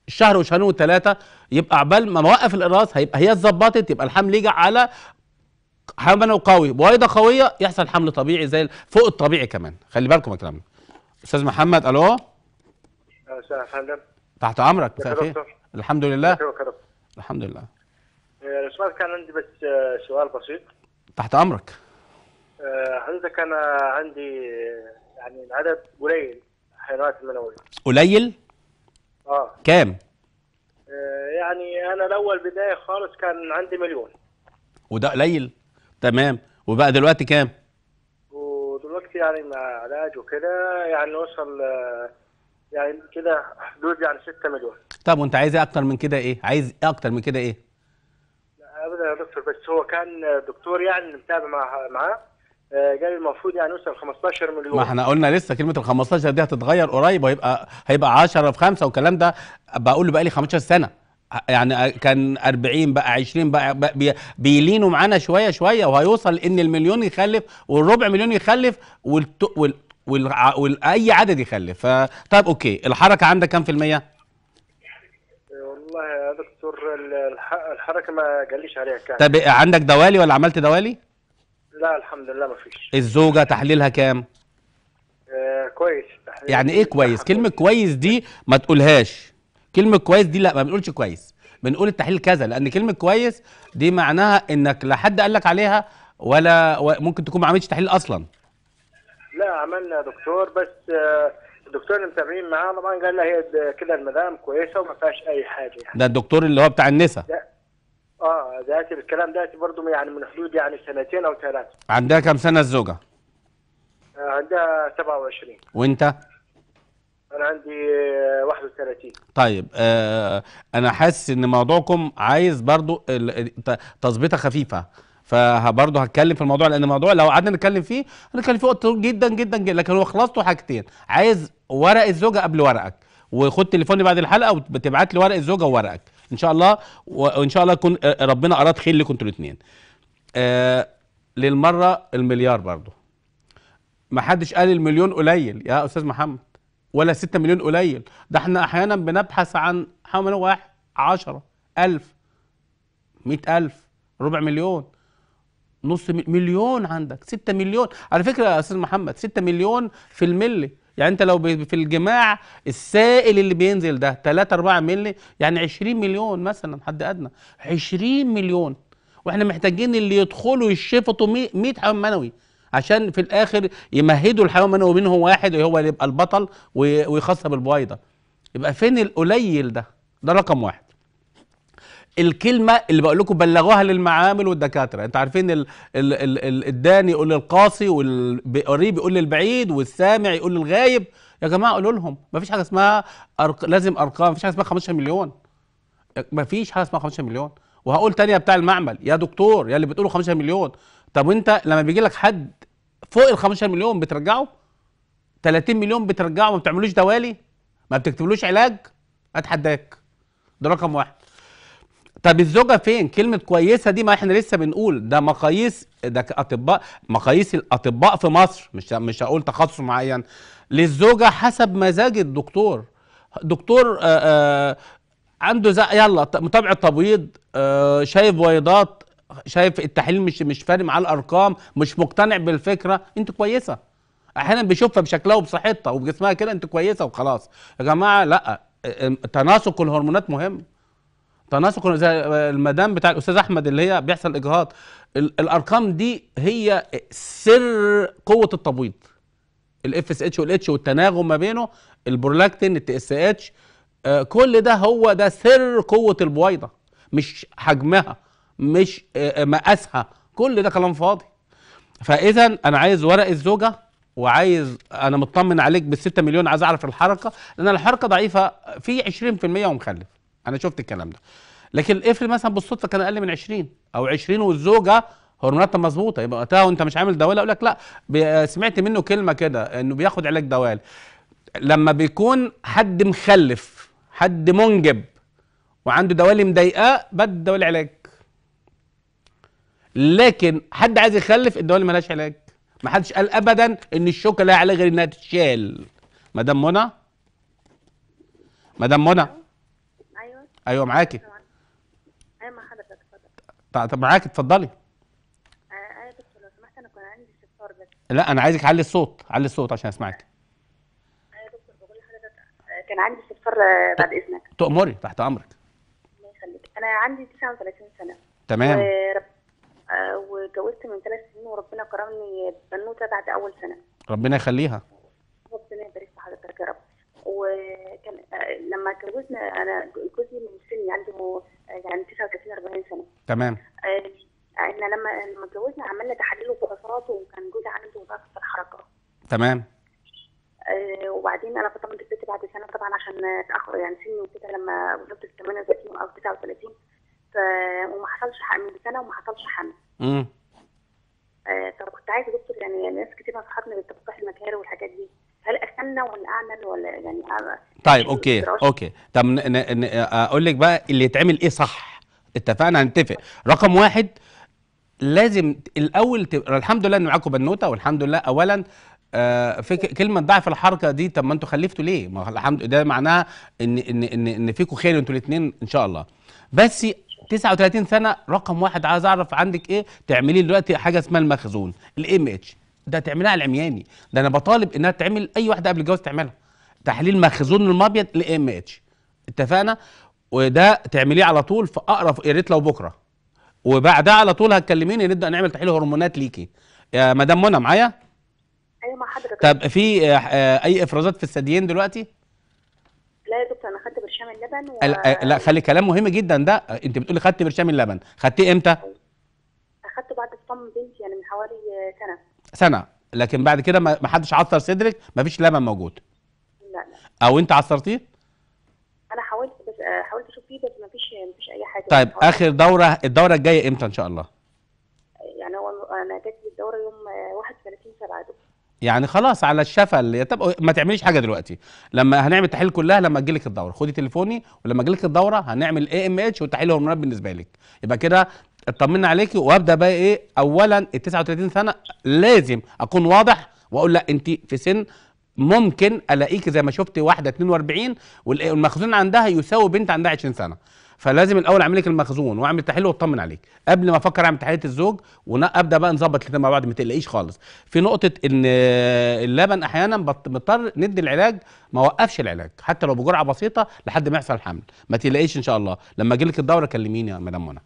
الشهر وشهرين وثلاثه يبقى عقبال ما موقف الاراس هيبقى هي اتظبطت يبقى الحمل يجي على حمل قوي بويضه قويه يحصل حمل طبيعي زي فوق الطبيعي كمان خلي بالكم يا الكلام استاذ محمد الو اهلا يا فندم تحت امرك مساء الحمد لله الحمد لله يا آه، كان عندي بس آه، سؤال بسيط تحت امرك آه، حضرتك انا عندي يعني العدد قليل حيوانات المنويه قليل اه كام آه، يعني انا الاول بدايه خالص كان عندي مليون وده قليل تمام وبقى دلوقتي كام ودلوقتي يعني مع علاج وكده يعني وصل آه، يعني كده حدود يعني 6 مليون طب وانت عايز ايه اكتر من كده ايه عايز ايه اكتر من كده ايه ابدا يا دكتور بس هو كان دكتور يعني متابع معاه آه، قال المفروض يعني يوصل 15 مليون ما احنا قلنا لسه كلمه ال 15 دي هتتغير قريب وهيبقى هيبقى 10 في 5 والكلام ده بقول له بقى لي 15 سنه آه، يعني آه، كان 40 بقى 20 بقى, بقى بيلينوا معانا شويه شويه وهيوصل ان المليون يخلف والربع مليون يخلف والت... وال... وال... وال... اي عدد يخلف فطيب اوكي الحركه عندك كام في الميه؟ والله يا دكتور الحركه ما قاليش عليها كام طب عندك دوالي ولا عملت دوالي؟ لا الحمد لله ما فيش الزوجه تحليلها كام؟ آه، كويس يعني ايه كويس؟ كلمه كويس دي ما تقولهاش كلمه كويس دي لا ما بنقولش كويس بنقول التحليل كذا لان كلمه كويس دي معناها انك لا حد قال لك عليها ولا ممكن تكون ما عملتش تحليل اصلا لا عملنا يا دكتور بس آه الدكتور اللي متابعين معاه طبعا قال لها هي كده المدام كويسه وما فيهاش اي حاجه يعني ده الدكتور اللي هو بتاع النسا اه ده الكلام ده برضه يعني من حدود يعني سنتين او ثلاثه عندها كم سنه الزوجه؟ آه عندها 27 وانت؟ انا عندي 31 طيب آه انا حاسس ان موضوعكم عايز برضو تظبيطه خفيفه فبرضه هتكلم في الموضوع لان الموضوع لو قعدنا نتكلم فيه هنتكلم فيه وقت جدا جدا جدا لكن هو خلصته حاجتين عايز ورق الزوجه قبل ورقك وخد تليفوني بعد الحلقه وتبعت لي ورق الزوجه وورقك ان شاء الله وان شاء الله يكون آه، ربنا اراد خير لكم انتوا الاثنين آه للمره المليار برضه ما حدش قال المليون قليل يا استاذ محمد ولا 6 مليون قليل ده احنا احيانا بنبحث عن حوالي واحد 10 1000 100000 ربع مليون نص مليون عندك 6 مليون على فكره يا استاذ محمد 6 مليون في الملي يعني انت لو في الجماع السائل اللي بينزل ده 3 4 ملي يعني 20 مليون مثلا حد ادنى 20 مليون واحنا محتاجين اللي يدخلوا يشفطوا 100 حيوان منوي عشان في الاخر يمهدوا الحيوان المنوي منهم واحد وهو اللي يبقى البطل ويخصها بالبويضه يبقى فين القليل ده ده رقم واحد الكلمه اللي بقول لكم بلغوها للمعامل والدكاتره انتوا عارفين ال ال ال الداني يقول للقاصي والقريب يقول للبعيد والسامع يقول للغايب يا جماعه قولوا لهم ما فيش حاجه اسمها أرق... لازم ارقام ما فيش حاجه اسمها 15 مليون ما فيش حاجه اسمها 15 مليون وهقول تانية بتاع المعمل يا دكتور يا اللي بتقوله 15 مليون طب وانت لما بيجي لك حد فوق ال 15 مليون بترجعه 30 مليون بترجعه ما بتعملوش دوالي ما بتكتبلوش علاج اتحداك ده رقم واحد طب الزوجه فين كلمه كويسه دي ما احنا لسه بنقول ده مقاييس ده اطباء مقاييس الاطباء في مصر مش مش هقول تخصص معين للزوجه حسب مزاج الدكتور دكتور آآ آه، آه، عنده زق يلا متابع التبويض آه، شايف بويضات شايف التحليل مش مش فارق معاه الارقام مش مقتنع بالفكره انت كويسه احيانا بيشوفها بشكلها وبصحتها وبجسمها كده انت كويسه وخلاص يا جماعه لا تناسق الهرمونات مهم تناسق زي المدام بتاع الاستاذ احمد اللي هي بيحصل اجهاض الارقام دي هي سر قوه التبويض الاف اس اتش والاتش والتناغم ما بينه البرولاكتين التي اس آه، اتش كل ده هو ده سر قوه البويضه مش حجمها مش آه، آه، مقاسها كل ده كلام فاضي فاذا انا عايز ورق الزوجه وعايز انا مطمن عليك بال 6 مليون عايز اعرف الحركه لان الحركه ضعيفه في 20% ومخلف انا شفت الكلام ده لكن افرض مثلا بالصدفه كان اقل من 20 او 20 والزوجه هرموناتها مظبوطه يبقى وقتها وانت مش عامل دوالي اقول لك لا سمعت منه كلمه كده انه بياخد علاج دوالي لما بيكون حد مخلف حد منجب وعنده دوالي مضايقاه بد دوال علاج لكن حد عايز يخلف الدوالي ملهاش علاج ما حدش قال ابدا ان الشوكه لها علاج غير انها تتشال مدام منى مدام منى ايوه معاكي ايوه مع حضرتك اتفضلي طب معاكي اتفضلي آه، ايوه دكتور لو سمحت انا كان عندي بس لا انا عايزك علي الصوت علي الصوت عشان اسمعك ايوه دكتور بقول لحضرتك آه، كان عندي استفسار آه، بعد اذنك تؤمري تحت امرك الله يخليك انا عندي 39 سنه تمام ورب... آه من ثلاث سنين وربنا كرمني بنوته بعد اول سنه ربنا يخليها ربنا يبارك في حضرتك يا رب وكان آه، لما اتجوزنا انا جوزي من سني عنده آه، يعني 39 40 سنه تمام آه، ان لما لما اتجوزنا عملنا تحاليل وفحوصات وكان جوزي عنده في الحركه تمام وبعدين انا فطمت الست بعد سنه طبعا عشان تاخر يعني سني وكده لما وصلت ل 38 او 39 ف وما حصلش حمل سنه وما حصلش حمل. امم آه طب كنت عايزه دكتور يعني ناس كتير من اصحابنا بتفتح المكاره والحاجات دي هل استنى ولا اعمل ولا يعني آه، طيب يعني اوكي اوكي طب آه، اقول لك بقى اللي يتعمل ايه صح اتفقنا هنتفق رقم واحد لازم الاول تبقى الحمد لله ان معاكم بنوته والحمد لله اولا آه فك... كلمه ضعف الحركه دي طب ما انتوا خلفتوا ليه؟ ما الحمد ده معناها ان ان ان, إن فيكم خير انتوا الاثنين ان شاء الله. بس 39 سنه رقم واحد عايز اعرف عندك ايه تعملي دلوقتي حاجه اسمها المخزون الام اتش ده تعملها على العمياني ده انا بطالب انها تعمل اي واحده قبل الجواز تعملها تحليل مخزون المبيض ل ام اتش اتفقنا وده تعمليه على طول في يا ريت لو بكره وبعدها على طول هتكلميني نبدا نعمل تحليل هرمونات ليكي يا مدام منى معايا ايوه مع حضرتك طب في آه، اي افرازات في الثديين دلوقتي لا يا دكتور انا خدت برشام اللبن و... لا, آه، لا خلي كلام مهم جدا ده آه، انت بتقولي خدت برشام اللبن خدتيه امتى اخدته بعد فطام بنتي يعني من حوالي سنه سنه لكن بعد كده ما حدش عصر صدرك ما فيش لبن موجود لا لا او انت عصرتيه انا حاولت بس آه، حاولت اشوف فيه بس ما فيش ما فيش اي حاجه طيب اخر دوره الدوره الجايه امتى ان شاء الله يعني هو انا جات لي الدوره يوم 31 آه، 7 يعني خلاص على الشفا اللي طب ما تعمليش حاجه دلوقتي لما هنعمل التحليل كلها لما تجي لك الدوره خدي تليفوني ولما تجي لك الدوره هنعمل اي ام اتش وتحليل هرمونات بالنسبه لك يبقى كده اطمنا عليكي وابدا بقى ايه اولا ال 39 سنه لازم اكون واضح واقول لا انت في سن ممكن الاقيك زي ما شفت واحده 42 والمخزون عندها يساوي بنت عندها 20 سنه فلازم الاول اعمل لك المخزون واعمل تحليل واطمن عليك قبل ما افكر اعمل تحليل الزوج وابدا بقى نظبط الاثنين مع بعض ما تقلقيش خالص في نقطه ان اللبن احيانا مضطر ندي العلاج ما وقفش العلاج حتى لو بجرعه بسيطه لحد ما يحصل حمل ما تقلقيش ان شاء الله لما اجي لك الدوره كلميني يا مدام منى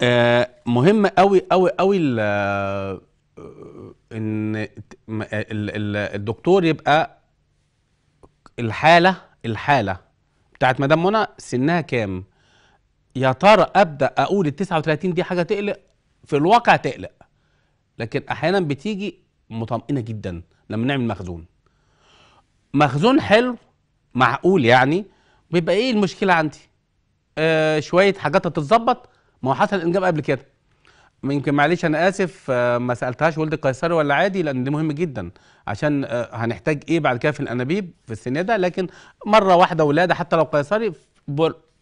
آه، مهم قوي قوي قوي آه، ان آه، الدكتور يبقى الحاله الحاله بتاعت مدام منى سنها كام يا ترى ابدا اقول ال 39 دي حاجه تقلق في الواقع تقلق لكن احيانا بتيجي مطمئنه جدا لما نعمل مخزون مخزون حلو معقول يعني بيبقى ايه المشكله عندي آه شويه حاجات هتتظبط ما هو حصل انجاب قبل كده يمكن معلش انا اسف آه، ما سالتهاش ولد قيصري ولا عادي لان ده مهم جدا عشان آه، هنحتاج ايه بعد كده في الانابيب في السن ده لكن مره واحده ولاده حتى لو قيصري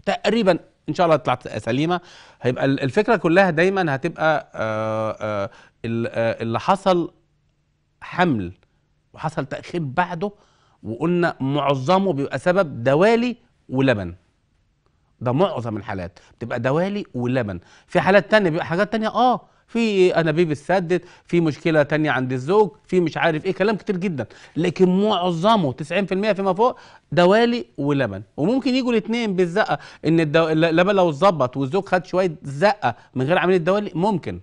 تقريبا ان شاء الله تطلع سليمه هيبقى الفكره كلها دايما هتبقى آه، اللي حصل حمل وحصل تاخير بعده وقلنا معظمه بيبقى سبب دوالي ولبن ده معظم الحالات بتبقى دوالي ولبن في حالات تانية بيبقى حاجات تانية اه في انابيب اتسدت في مشكله تانية عند الزوج في مش عارف ايه كلام كتير جدا لكن معظمه 90% فيما فوق دوالي ولبن وممكن يجوا الاثنين بالزقه ان الدو... اللبن لو اتظبط والزوج خد شويه زقه من غير عمليه دوالي ممكن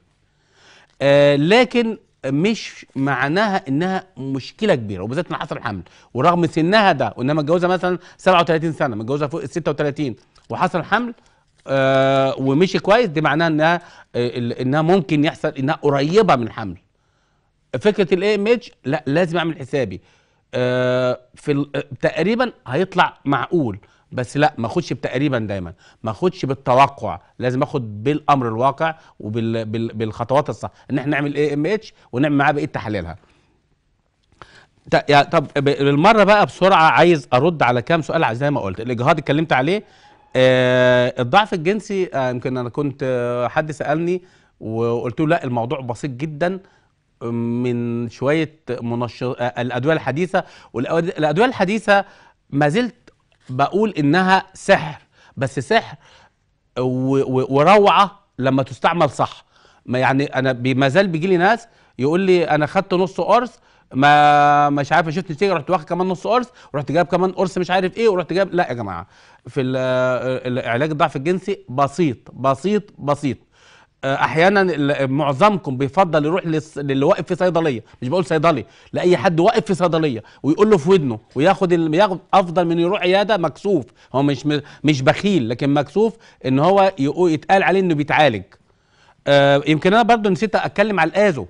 آه لكن مش معناها انها مشكله كبيره وبالذات من حصل حمل ورغم سنها ده وانما متجوزه مثلا 37 سنه متجوزه فوق ال 36 وحصل حمل آه ومشي كويس دي معناها انها آه، انها ممكن يحصل انها قريبه من الحمل فكره الاي ام اتش لا لازم اعمل حسابي آه في آه، تقريبا هيطلع معقول بس لا ما اخدش بتقريبا دايما ما اخدش بالتوقع لازم اخد بالامر الواقع وبالخطوات الصح ان احنا نعمل اي ام اتش ونعمل معاه بقيه تحاليلها طب بالمره بقى بسرعه عايز ارد على كام سؤال زي ما قلت الاجهاض اتكلمت عليه آه، الضعف الجنسي آه، يمكن انا كنت آه، حد سالني وقلت له لا الموضوع بسيط جدا من شويه منشط الادويه الحديثه والادويه الحديثه ما زلت بقول انها سحر بس سحر وروعه لما تستعمل صح يعني انا ما زال بيجي لي ناس يقول لي انا خدت نص قرص ما مش عارف شفت نتيجه رحت واخد كمان نص قرص ورحت جايب كمان قرص مش عارف ايه ورحت جايب لا يا جماعه في علاج الضعف الجنسي بسيط بسيط بسيط آه، احيانا معظمكم بيفضل يروح للي واقف في صيدليه مش بقول صيدلي لاي حد واقف في صيدليه ويقول له في ودنه وياخد ياخد افضل من يروح عياده مكسوف هو مش مش بخيل لكن مكسوف ان هو يتقال عليه انه بيتعالج آه، يمكن انا برضو نسيت اتكلم على الازو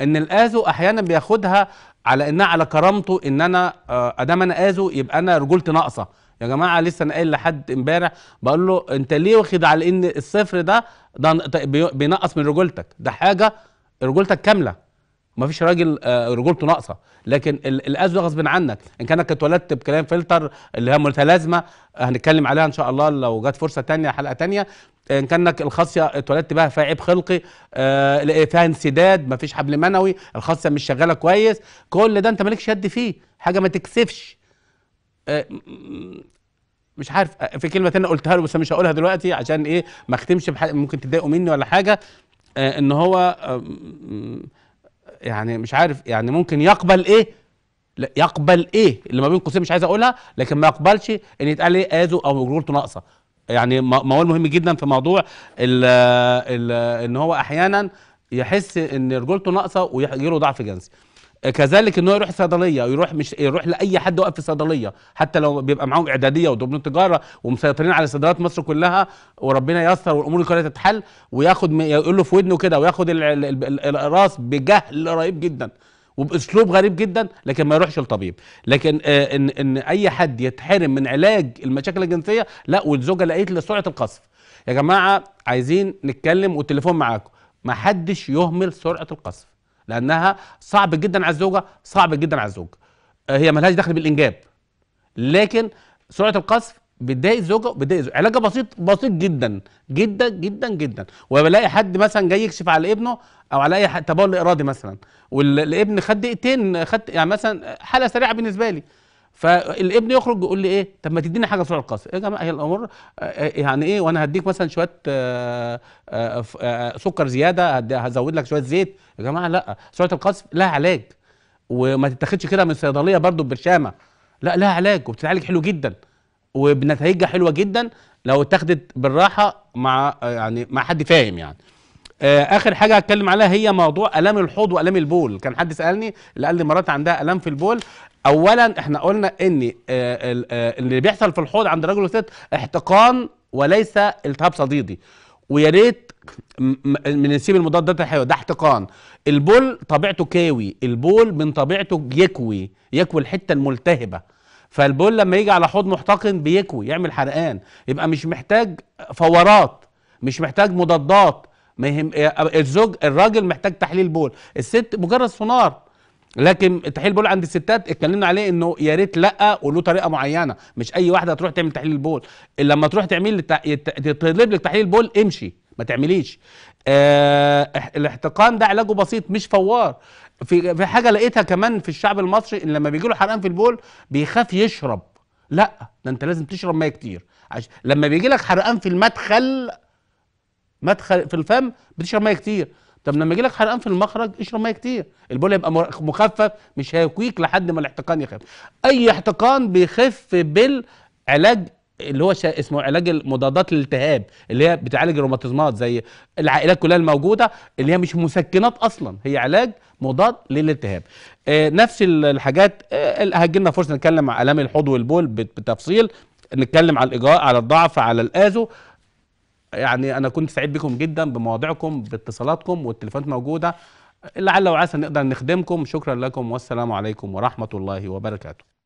ان الاذو احيانا بياخدها على انها على كرامته ان انا آه، ادام انا اذو يبقى انا رجولتي ناقصه يا جماعه لسه انا قايل لحد امبارح بقول له انت ليه واخد على ان الصفر ده ده بينقص من رجولتك ده حاجه رجولتك كامله ما فيش راجل آه، رجولته ناقصه لكن الاذو غصب عنك ان كانك اتولدت بكلام فلتر اللي هي متلازمه هنتكلم عليها ان شاء الله لو جت فرصه تانية حلقه تانية ان كانك الخاصيه اتولدت بها فيها عيب خلقي آه فيها انسداد مفيش حبل منوي الخاصيه مش شغاله كويس كل ده انت مالكش يد فيه حاجه ما تكسفش آه مش عارف آه، في كلمه تانية قلتها له بس مش هقولها دلوقتي عشان ايه ما اختمش بحاجه ممكن تضايقوا مني ولا حاجه آه ان هو آه، يعني مش عارف يعني ممكن يقبل ايه يقبل ايه اللي ما بين قوسين مش عايز اقولها لكن ما يقبلش ان يتقال ايه اذو او مجرورته ناقصه يعني موال مهم جدا في موضوع ال ال ان هو احيانا يحس ان رجولته ناقصه ويجيله ضعف جنسي كذلك ان هو يروح صيدليه ويروح مش يروح لاي حد واقف في صيدليه حتى لو بيبقى معاهم اعداديه ودبن تجاره ومسيطرين على صيدليات مصر كلها وربنا ييسر والامور كلها تتحل وياخد يقول له في ودنه كده وياخد الراس بجهل رهيب جدا وباسلوب غريب جدا لكن ما يروحش لطبيب لكن آه ان ان اي حد يتحرم من علاج المشاكل الجنسيه لا والزوجه لقيت لسرعه القذف يا جماعه عايزين نتكلم والتليفون معاكم ما حدش يهمل سرعه القذف لانها صعب جدا على الزوجه صعب جدا على الزوج آه هي ملهاش دخل بالانجاب لكن سرعه القذف بتضايق زوجها بتضايق زوجها علاجها بسيط بسيط جدا جدا جدا جدا وبلاقي حد مثلا جاي يكشف على ابنه او على اي تبول ارادي مثلا والابن خد دقيقتين خد يعني مثلا حاله سريعه بالنسبه لي فالابن يخرج يقول لي ايه طب ما تديني حاجه بسرعه القصر ايه يا جماعه هي الامور آه، آه، يعني ايه وانا هديك مثلا شويه آه، سكر زياده هزود لك شويه زيت يا جماعه لا سرعه القصر لها علاج وما تتاخدش كده من الصيدليه برضو برشامه لا لها علاج وبتتعالج حلو جدا وبنتائجها حلوه جدا لو اتخذت بالراحه مع يعني مع حد فاهم يعني آه، اخر حاجه هتكلم عليها هي موضوع الام الحوض والام البول كان حد سالني اللي قال لي مرات عندها الام في البول اولا احنا قلنا ان آه، آه، اللي بيحصل في الحوض عند رجل والست احتقان وليس التهاب صديدي ويا ريت من نسيب المضادات الحيويه ده احتقان البول طبيعته كاوي البول من طبيعته يكوي يكوي الحته الملتهبه فالبول لما يجي على حوض محتقن بيكوي يعمل حرقان يبقى مش محتاج فورات مش محتاج مضادات مهم الزوج الراجل محتاج تحليل بول الست مجرد سونار لكن تحليل بول عند الستات اتكلمنا عليه انه يا ريت لا وله طريقه معينه مش اي واحده تروح تعمل تحليل بول لما تروح تعمل تطلب لك تحليل بول امشي ما تعمليش آه الاحتقان ده علاجه بسيط مش فوار في في حاجه لقيتها كمان في الشعب المصري ان لما بيجي له حرقان في البول بيخاف يشرب لا ده انت لازم تشرب ميه كتير عش... لما بيجي لك حرقان في المدخل مدخل في الفم بتشرب ميه كتير طب لما يجي لك حرقان في المخرج اشرب ميه كتير البول هيبقى مخفف مش هيكويك لحد ما الاحتقان يخف اي احتقان بيخف بالعلاج اللي هو شا... اسمه علاج مضادات الالتهاب اللي هي بتعالج الروماتيزمات زي العائلات كلها الموجوده اللي هي مش مسكنات اصلا هي علاج مضاد للالتهاب آه نفس الحاجات آه هتجي فرصه نتكلم عن الام الحوض والبول بالتفصيل نتكلم على الاجراء على الضعف على الازو يعني انا كنت سعيد بكم جدا بمواضيعكم باتصالاتكم والتليفونات موجوده لعل وعسى نقدر نخدمكم شكرا لكم والسلام عليكم ورحمه الله وبركاته